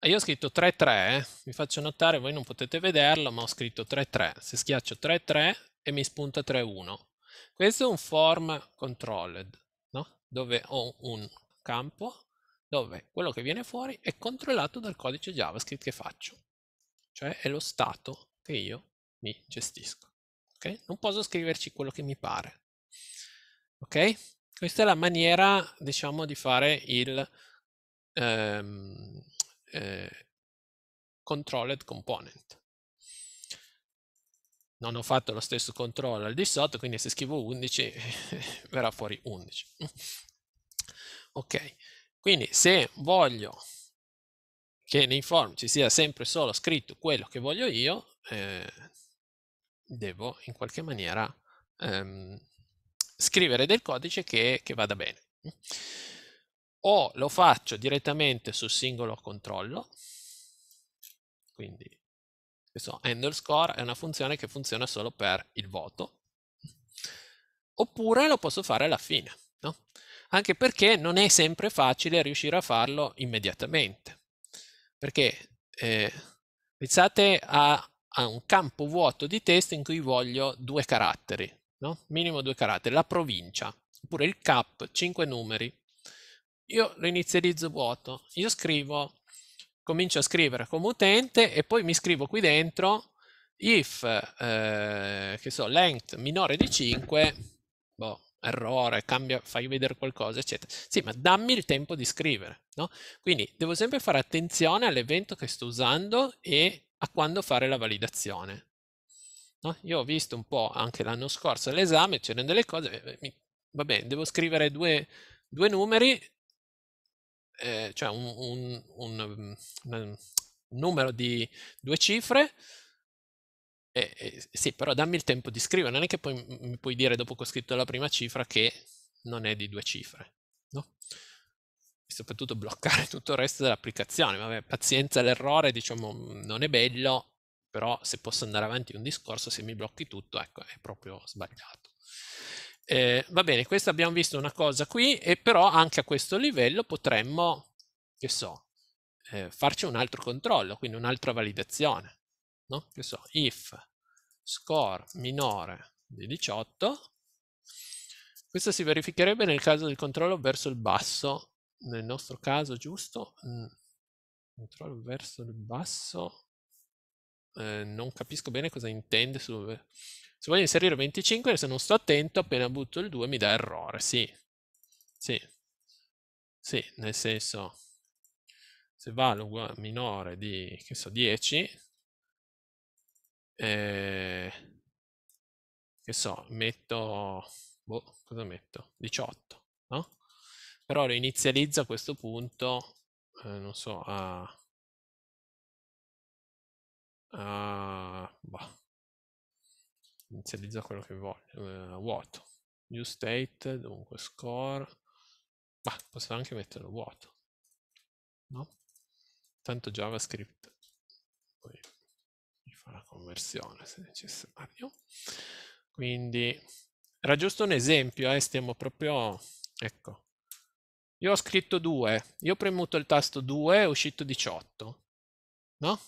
Io ho scritto 3-3, eh. vi faccio notare, voi non potete vederlo, ma ho scritto 3-3. Se schiaccio 3-3 e mi spunta 3-1. Questo è un form controlled, no? dove ho un campo dove quello che viene fuori è controllato dal codice JavaScript che faccio, cioè è lo stato che io mi gestisco. Okay? Non posso scriverci quello che mi pare. Okay? Questa è la maniera, diciamo, di fare il ehm, eh, controlled component non ho fatto lo stesso controllo al di sotto, quindi se scrivo 11 verrà fuori 11. Ok, quindi se voglio che nei form ci sia sempre solo scritto quello che voglio io, eh, devo in qualche maniera ehm, scrivere del codice che, che vada bene. O lo faccio direttamente sul singolo controllo, quindi che so, underscore è una funzione che funziona solo per il voto, oppure lo posso fare alla fine, no? anche perché non è sempre facile riuscire a farlo immediatamente, perché eh, pensate a, a, un campo vuoto di testo in cui voglio due caratteri, no? minimo due caratteri, la provincia, oppure il cap, 5 numeri, io lo inizializzo vuoto, io scrivo comincio a scrivere come utente e poi mi scrivo qui dentro if, eh, che so, length minore di 5, boh, errore, cambia, fai vedere qualcosa, eccetera. Sì, ma dammi il tempo di scrivere, no? Quindi devo sempre fare attenzione all'evento che sto usando e a quando fare la validazione. No? Io ho visto un po' anche l'anno scorso l'esame c'erano delle cose, eh, va bene, devo scrivere due, due numeri, eh, cioè un, un, un, mm, un, numero di due cifre, eh, eh, sì, però dammi il tempo di scrivere, non è che poi mi puoi dire dopo che ho scritto la prima cifra che non è di due cifre, no? E soprattutto bloccare tutto il resto dell'applicazione, vabbè, pazienza, l'errore, diciamo, mm, non è bello, però se posso andare avanti un discorso, se mi blocchi tutto, ecco, è proprio sbagliato. Eh, va bene, questa abbiamo visto una cosa qui e però anche a questo livello potremmo, che so, eh, farci un altro controllo, quindi un'altra validazione. No? Che so, if score minore di 18, questo si verificherebbe nel caso del controllo verso il basso, nel nostro caso giusto, mm. controllo verso il basso, eh, non capisco bene cosa intende su se voglio inserire 25, se non sto attento, appena butto il 2 mi dà errore, sì. Sì. Sì, nel senso, se vale uguale, minore di, che so, 10, eh, che so, metto, boh, cosa metto? 18, no? Però lo inizializzo a questo punto, eh, non so, a... a boh inizializza quello che vuole, eh, vuoto. New state, dunque score, ma posso anche metterlo vuoto, no? Tanto JavaScript poi mi fa la conversione se necessario. Quindi era giusto un esempio, eh? stiamo proprio, ecco, io ho scritto 2, io ho premuto il tasto 2 è uscito 18, no?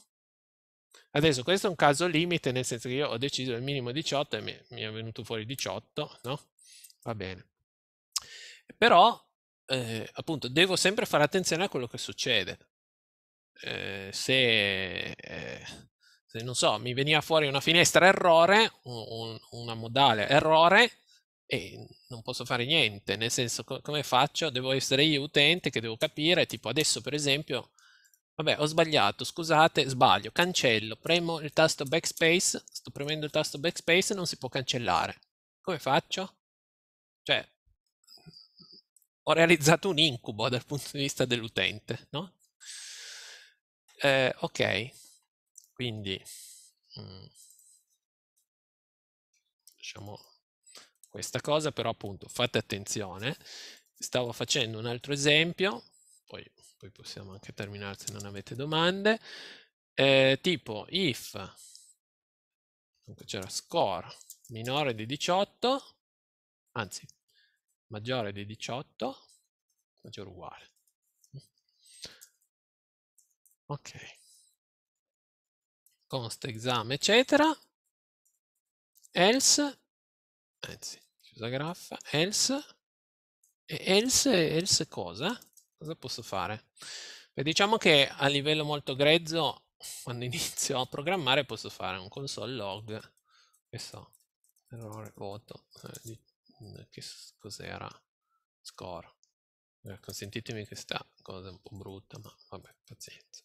Adesso questo è un caso limite, nel senso che io ho deciso il minimo 18 e mi, mi è venuto fuori 18, no? Va bene. Però, eh, appunto, devo sempre fare attenzione a quello che succede. Eh, se, eh, se, non so, mi veniva fuori una finestra errore, un, una modale errore, e non posso fare niente, nel senso co come faccio? Devo essere io utente che devo capire, tipo adesso per esempio Vabbè, ho sbagliato, scusate, sbaglio, cancello, premo il tasto backspace, sto premendo il tasto backspace e non si può cancellare. Come faccio? Cioè, ho realizzato un incubo dal punto di vista dell'utente, no? Eh, ok, quindi mh, mm, facciamo questa cosa, però appunto fate attenzione. Stavo facendo un altro esempio poi, poi possiamo anche terminare se non avete domande, eh, tipo if, c'era score minore di 18, anzi maggiore di 18, maggiore o uguale. Ok. Const esame, eccetera. Else, anzi, chiusa graffa, else, e else, else cosa? cosa posso fare? Beh, diciamo che a livello molto grezzo, quando inizio a programmare, posso fare un console log, che so, errore voto, eh, mm, cos'era, score. Eh, consentitemi questa cosa un po' brutta, ma vabbè, pazienza.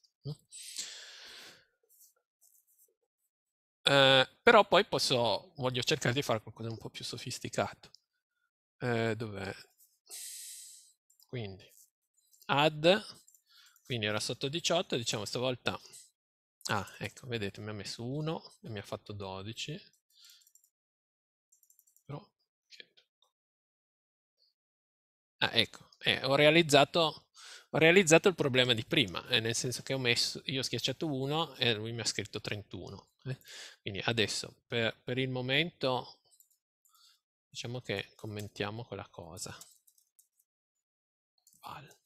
Eh, però poi posso, voglio cercare di fare qualcosa di un po' più sofisticato. Eh, dov'è? Quindi, add, quindi era sotto 18, diciamo stavolta, ah ecco, vedete mi ha messo 1 e mi ha fatto 12, però, certo. ah ecco, eh, ho, realizzato, ho realizzato il problema di prima, eh, nel senso che ho messo, io ho schiacciato 1 e lui mi ha scritto 31, eh. quindi adesso per, per il momento diciamo che commentiamo quella cosa. Val.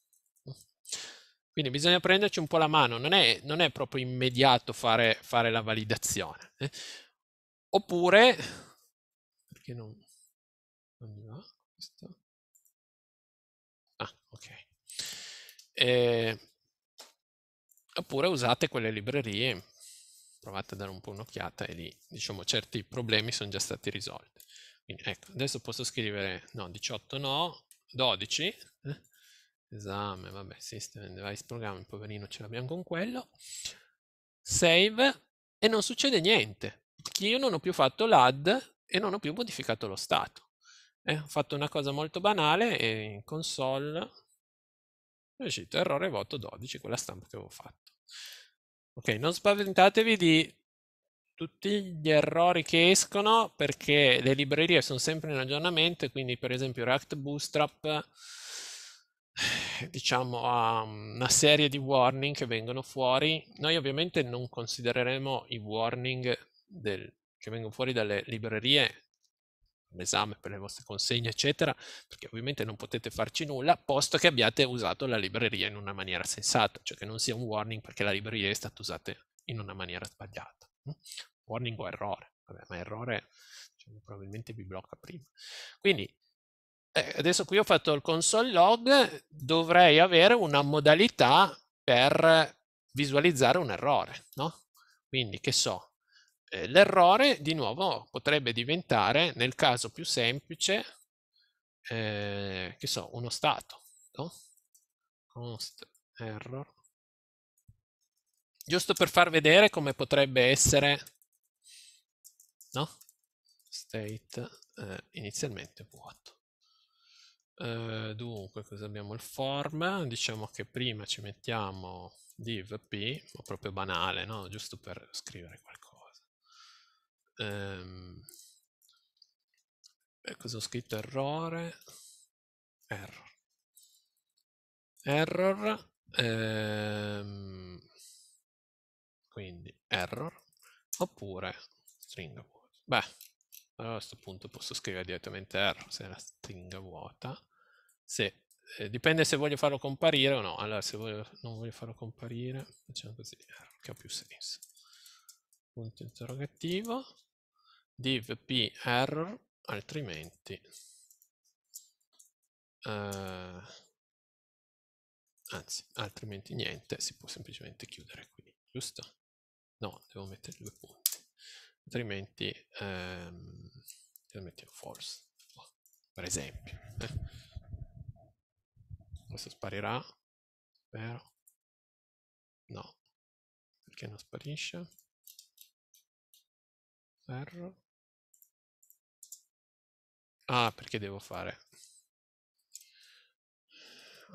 Quindi bisogna prenderci un po' la mano, non è, non è proprio immediato fare, fare la validazione. Eh? Oppure, perché non, non va questo? Ah, ok. Eh, oppure usate quelle librerie, provate a dare un po' un'occhiata e lì, diciamo, certi problemi sono già stati risolti. Quindi, ecco, adesso posso scrivere, no, 18 no, 12, eh? esame, vabbè, system and device programming, poverino ce l'abbiamo con quello, save e non succede niente, che io non ho più fatto l'ad e non ho più modificato lo stato. Eh, ho fatto una cosa molto banale e in console è uscito errore voto 12, quella stampa che avevo fatto. Ok, non spaventatevi di tutti gli errori che escono perché le librerie sono sempre in aggiornamento quindi per esempio React Bootstrap diciamo, a mhmm, una serie di warning che vengono fuori. Noi ovviamente non considereremo i warning del, che vengono fuori dalle librerie, l'esame per le vostre consegne, eccetera, perché ovviamente non potete farci nulla, posto che abbiate usato la libreria in una maniera sensata, cioè che non sia un warning perché la libreria è stata usata in una maniera sbagliata. Warning o errore, Vabbè, ma errore cioè, probabilmente vi blocca prima. Quindi eh, adesso qui ho fatto il console log, dovrei avere una modalità per visualizzare un errore, no? Quindi, che so, eh, l'errore di nuovo potrebbe diventare, nel caso più semplice, eh, che so, uno stato, no? Const error. Giusto per far vedere come potrebbe essere, no? State eh, inizialmente vuoto. Uh, dunque, cosa abbiamo? Il form, diciamo che prima ci mettiamo div p, ma proprio banale, no? giusto per scrivere qualcosa. Um, cosa ho scritto? Errore, error. Error, ehm, quindi error, oppure stringa. Beh, allora a questo punto posso scrivere direttamente error se è una stringa vuota. Se, eh, dipende se voglio farlo comparire o no. Allora se voglio, non voglio farlo comparire, facciamo così, error, che ha più senso. Punto interrogativo, div p error, altrimenti... Uh, anzi, altrimenti niente, si può semplicemente chiudere qui, giusto? No, devo mettere due punti altrimenti, ehm, mettiamo false, per esempio. Eh. Questo sparirà, vero? No, perché non sparisce? ferro Ah, perché devo fare...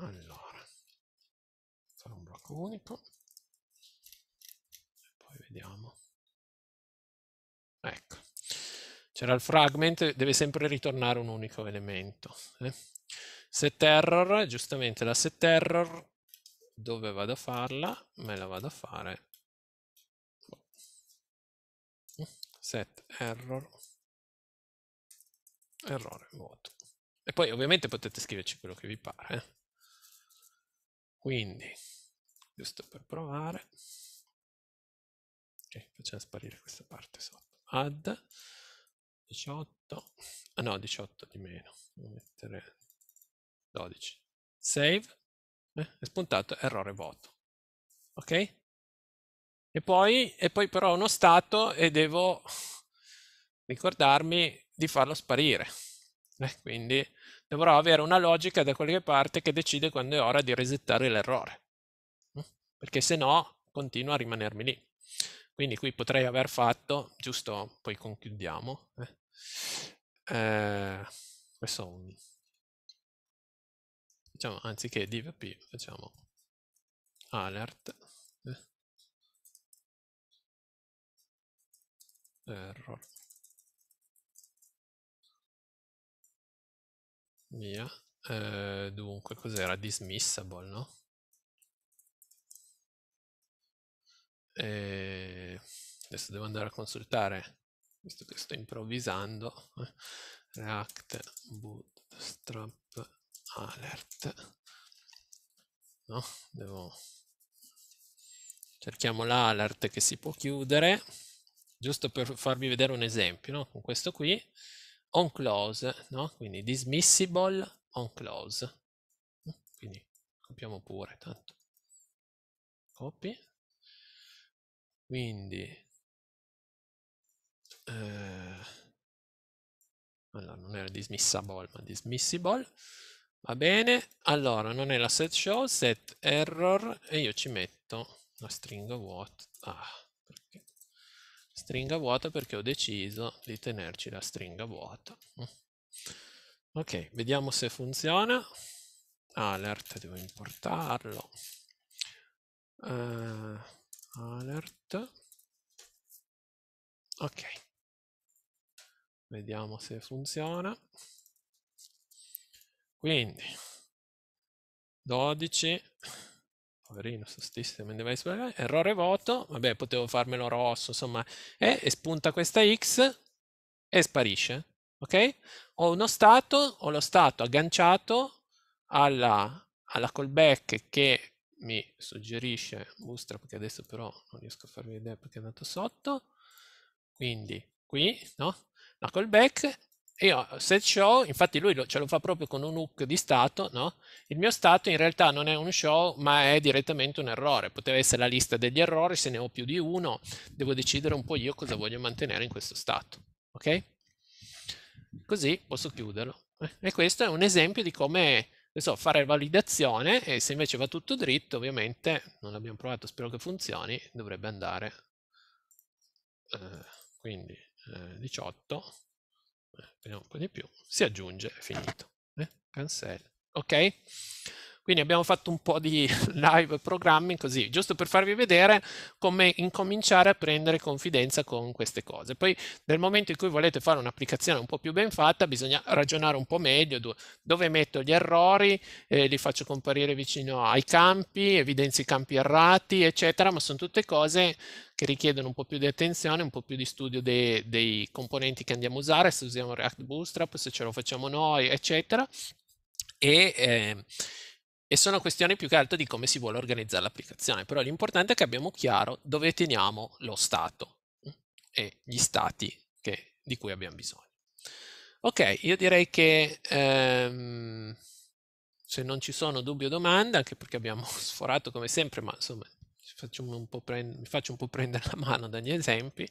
Allora, fare un blocco unico. E poi vediamo. Ecco. C'era il fragment, deve sempre ritornare un unico elemento. Eh? Set error, giustamente la set error, dove vado a farla? Me la vado a fare. Set error, errore, vuoto. E poi ovviamente potete scriverci quello che vi pare. Eh. Quindi, giusto per provare, okay, facciamo sparire questa parte sotto add 18, ah no 18 di meno, devo mettere 12, save, eh, è spuntato errore voto, ok? E poi, e poi però ho uno stato e devo ricordarmi di farlo sparire, eh, quindi dovrò avere una logica da qualche parte che decide quando è ora di resettare l'errore, mm? perché se no continua a rimanermi lì. Quindi qui potrei aver fatto, giusto, poi concludiamo. Eh, eh questo è un... Diciamo, anziché divp, facciamo alert. Eh. error via eh, dunque cos'era dismissable no? E eh, adesso devo andare a consultare, visto che sto improvvisando, eh. React Bootstrap Alert. No? Devo... Cerchiamo l'alert che si può chiudere, giusto per farvi vedere un esempio, no? con questo qui, on close, no? quindi dismissible on close. Quindi copiamo pure, tanto. Copy, quindi eh, allora non era dismissable ma dismissible va bene allora non è la set show set error e io ci metto la stringa vuota ah, perché? stringa vuota perché ho deciso di tenerci la stringa vuota ok vediamo se funziona alert devo importarlo eh, alert ok vediamo se funziona quindi 12 poverino su sti device errore vuoto, vabbè potevo farmelo rosso insomma e, e spunta questa x e sparisce ok ho uno stato ho lo stato agganciato alla, alla callback che mi suggerisce Bootstrap che adesso però non riesco a farvi vedere perché è andato sotto quindi qui no? no col back e io set show infatti lui lo, ce lo fa proprio con un hook di stato no? il mio stato in realtà non è un show ma è direttamente un errore poteva essere la lista degli errori se ne ho più di uno devo decidere un po' io cosa voglio mantenere in questo stato ok? così posso chiuderlo eh? e questo è un esempio di come so, fare validazione e se invece va tutto dritto, ovviamente, non l'abbiamo provato, spero che funzioni, dovrebbe andare. Eh, quindi eh, 18, eh, un po' di più, si aggiunge, finito. Eh, cancella. Ok? Quindi abbiamo fatto un po' di live programming così, giusto per farvi vedere come incominciare a prendere confidenza con queste cose. Poi nel momento in cui volete fare un'applicazione un po' più ben fatta, bisogna ragionare un po' meglio dove metto gli errori, eh, li faccio comparire vicino ai campi, evidenzio i campi errati, eccetera, ma sono tutte cose che richiedono un po' più di attenzione, un po' più di studio dei, dei componenti che andiamo a usare, se usiamo React Bootstrap, se ce lo facciamo noi, eccetera. E, eh, e sono questioni più che altro di come si vuole organizzare l'applicazione, però l'importante è che abbiamo chiaro dove teniamo lo stato mm, e gli stati che, di cui abbiamo bisogno. Ok, io direi che ehm, se non ci sono dubbi o domande, anche perché abbiamo sforato come sempre, ma insomma mi faccio un po' prendere la mano dagli esempi,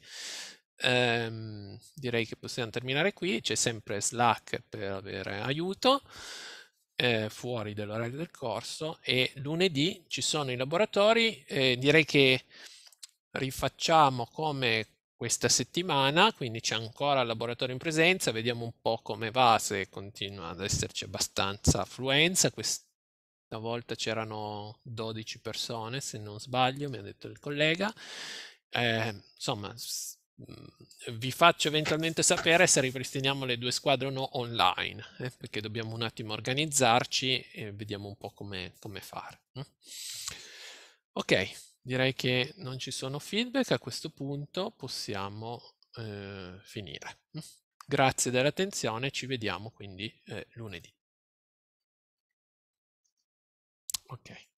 ehm, direi che possiamo terminare qui, c'è sempre Slack per avere aiuto eh, fuori dell'orario del corso e lunedì ci sono i laboratori. Eh, direi che rifacciamo come questa settimana, quindi c'è ancora il laboratorio in presenza, vediamo un po' come va, se continua ad esserci abbastanza affluenza. Questa volta c'erano 12 persone, se non sbaglio, mi ha detto il collega. Eh, insomma, Mm, vi faccio eventualmente sapere se ripristiniamo le due squadre o no online, eh, perché dobbiamo un attimo organizzarci e vediamo un po' come, come fare. Mm. Ok, direi che non ci sono feedback, a questo punto possiamo eh, finire. Mm. Grazie dell'attenzione, ci vediamo quindi eh, lunedì. Ok.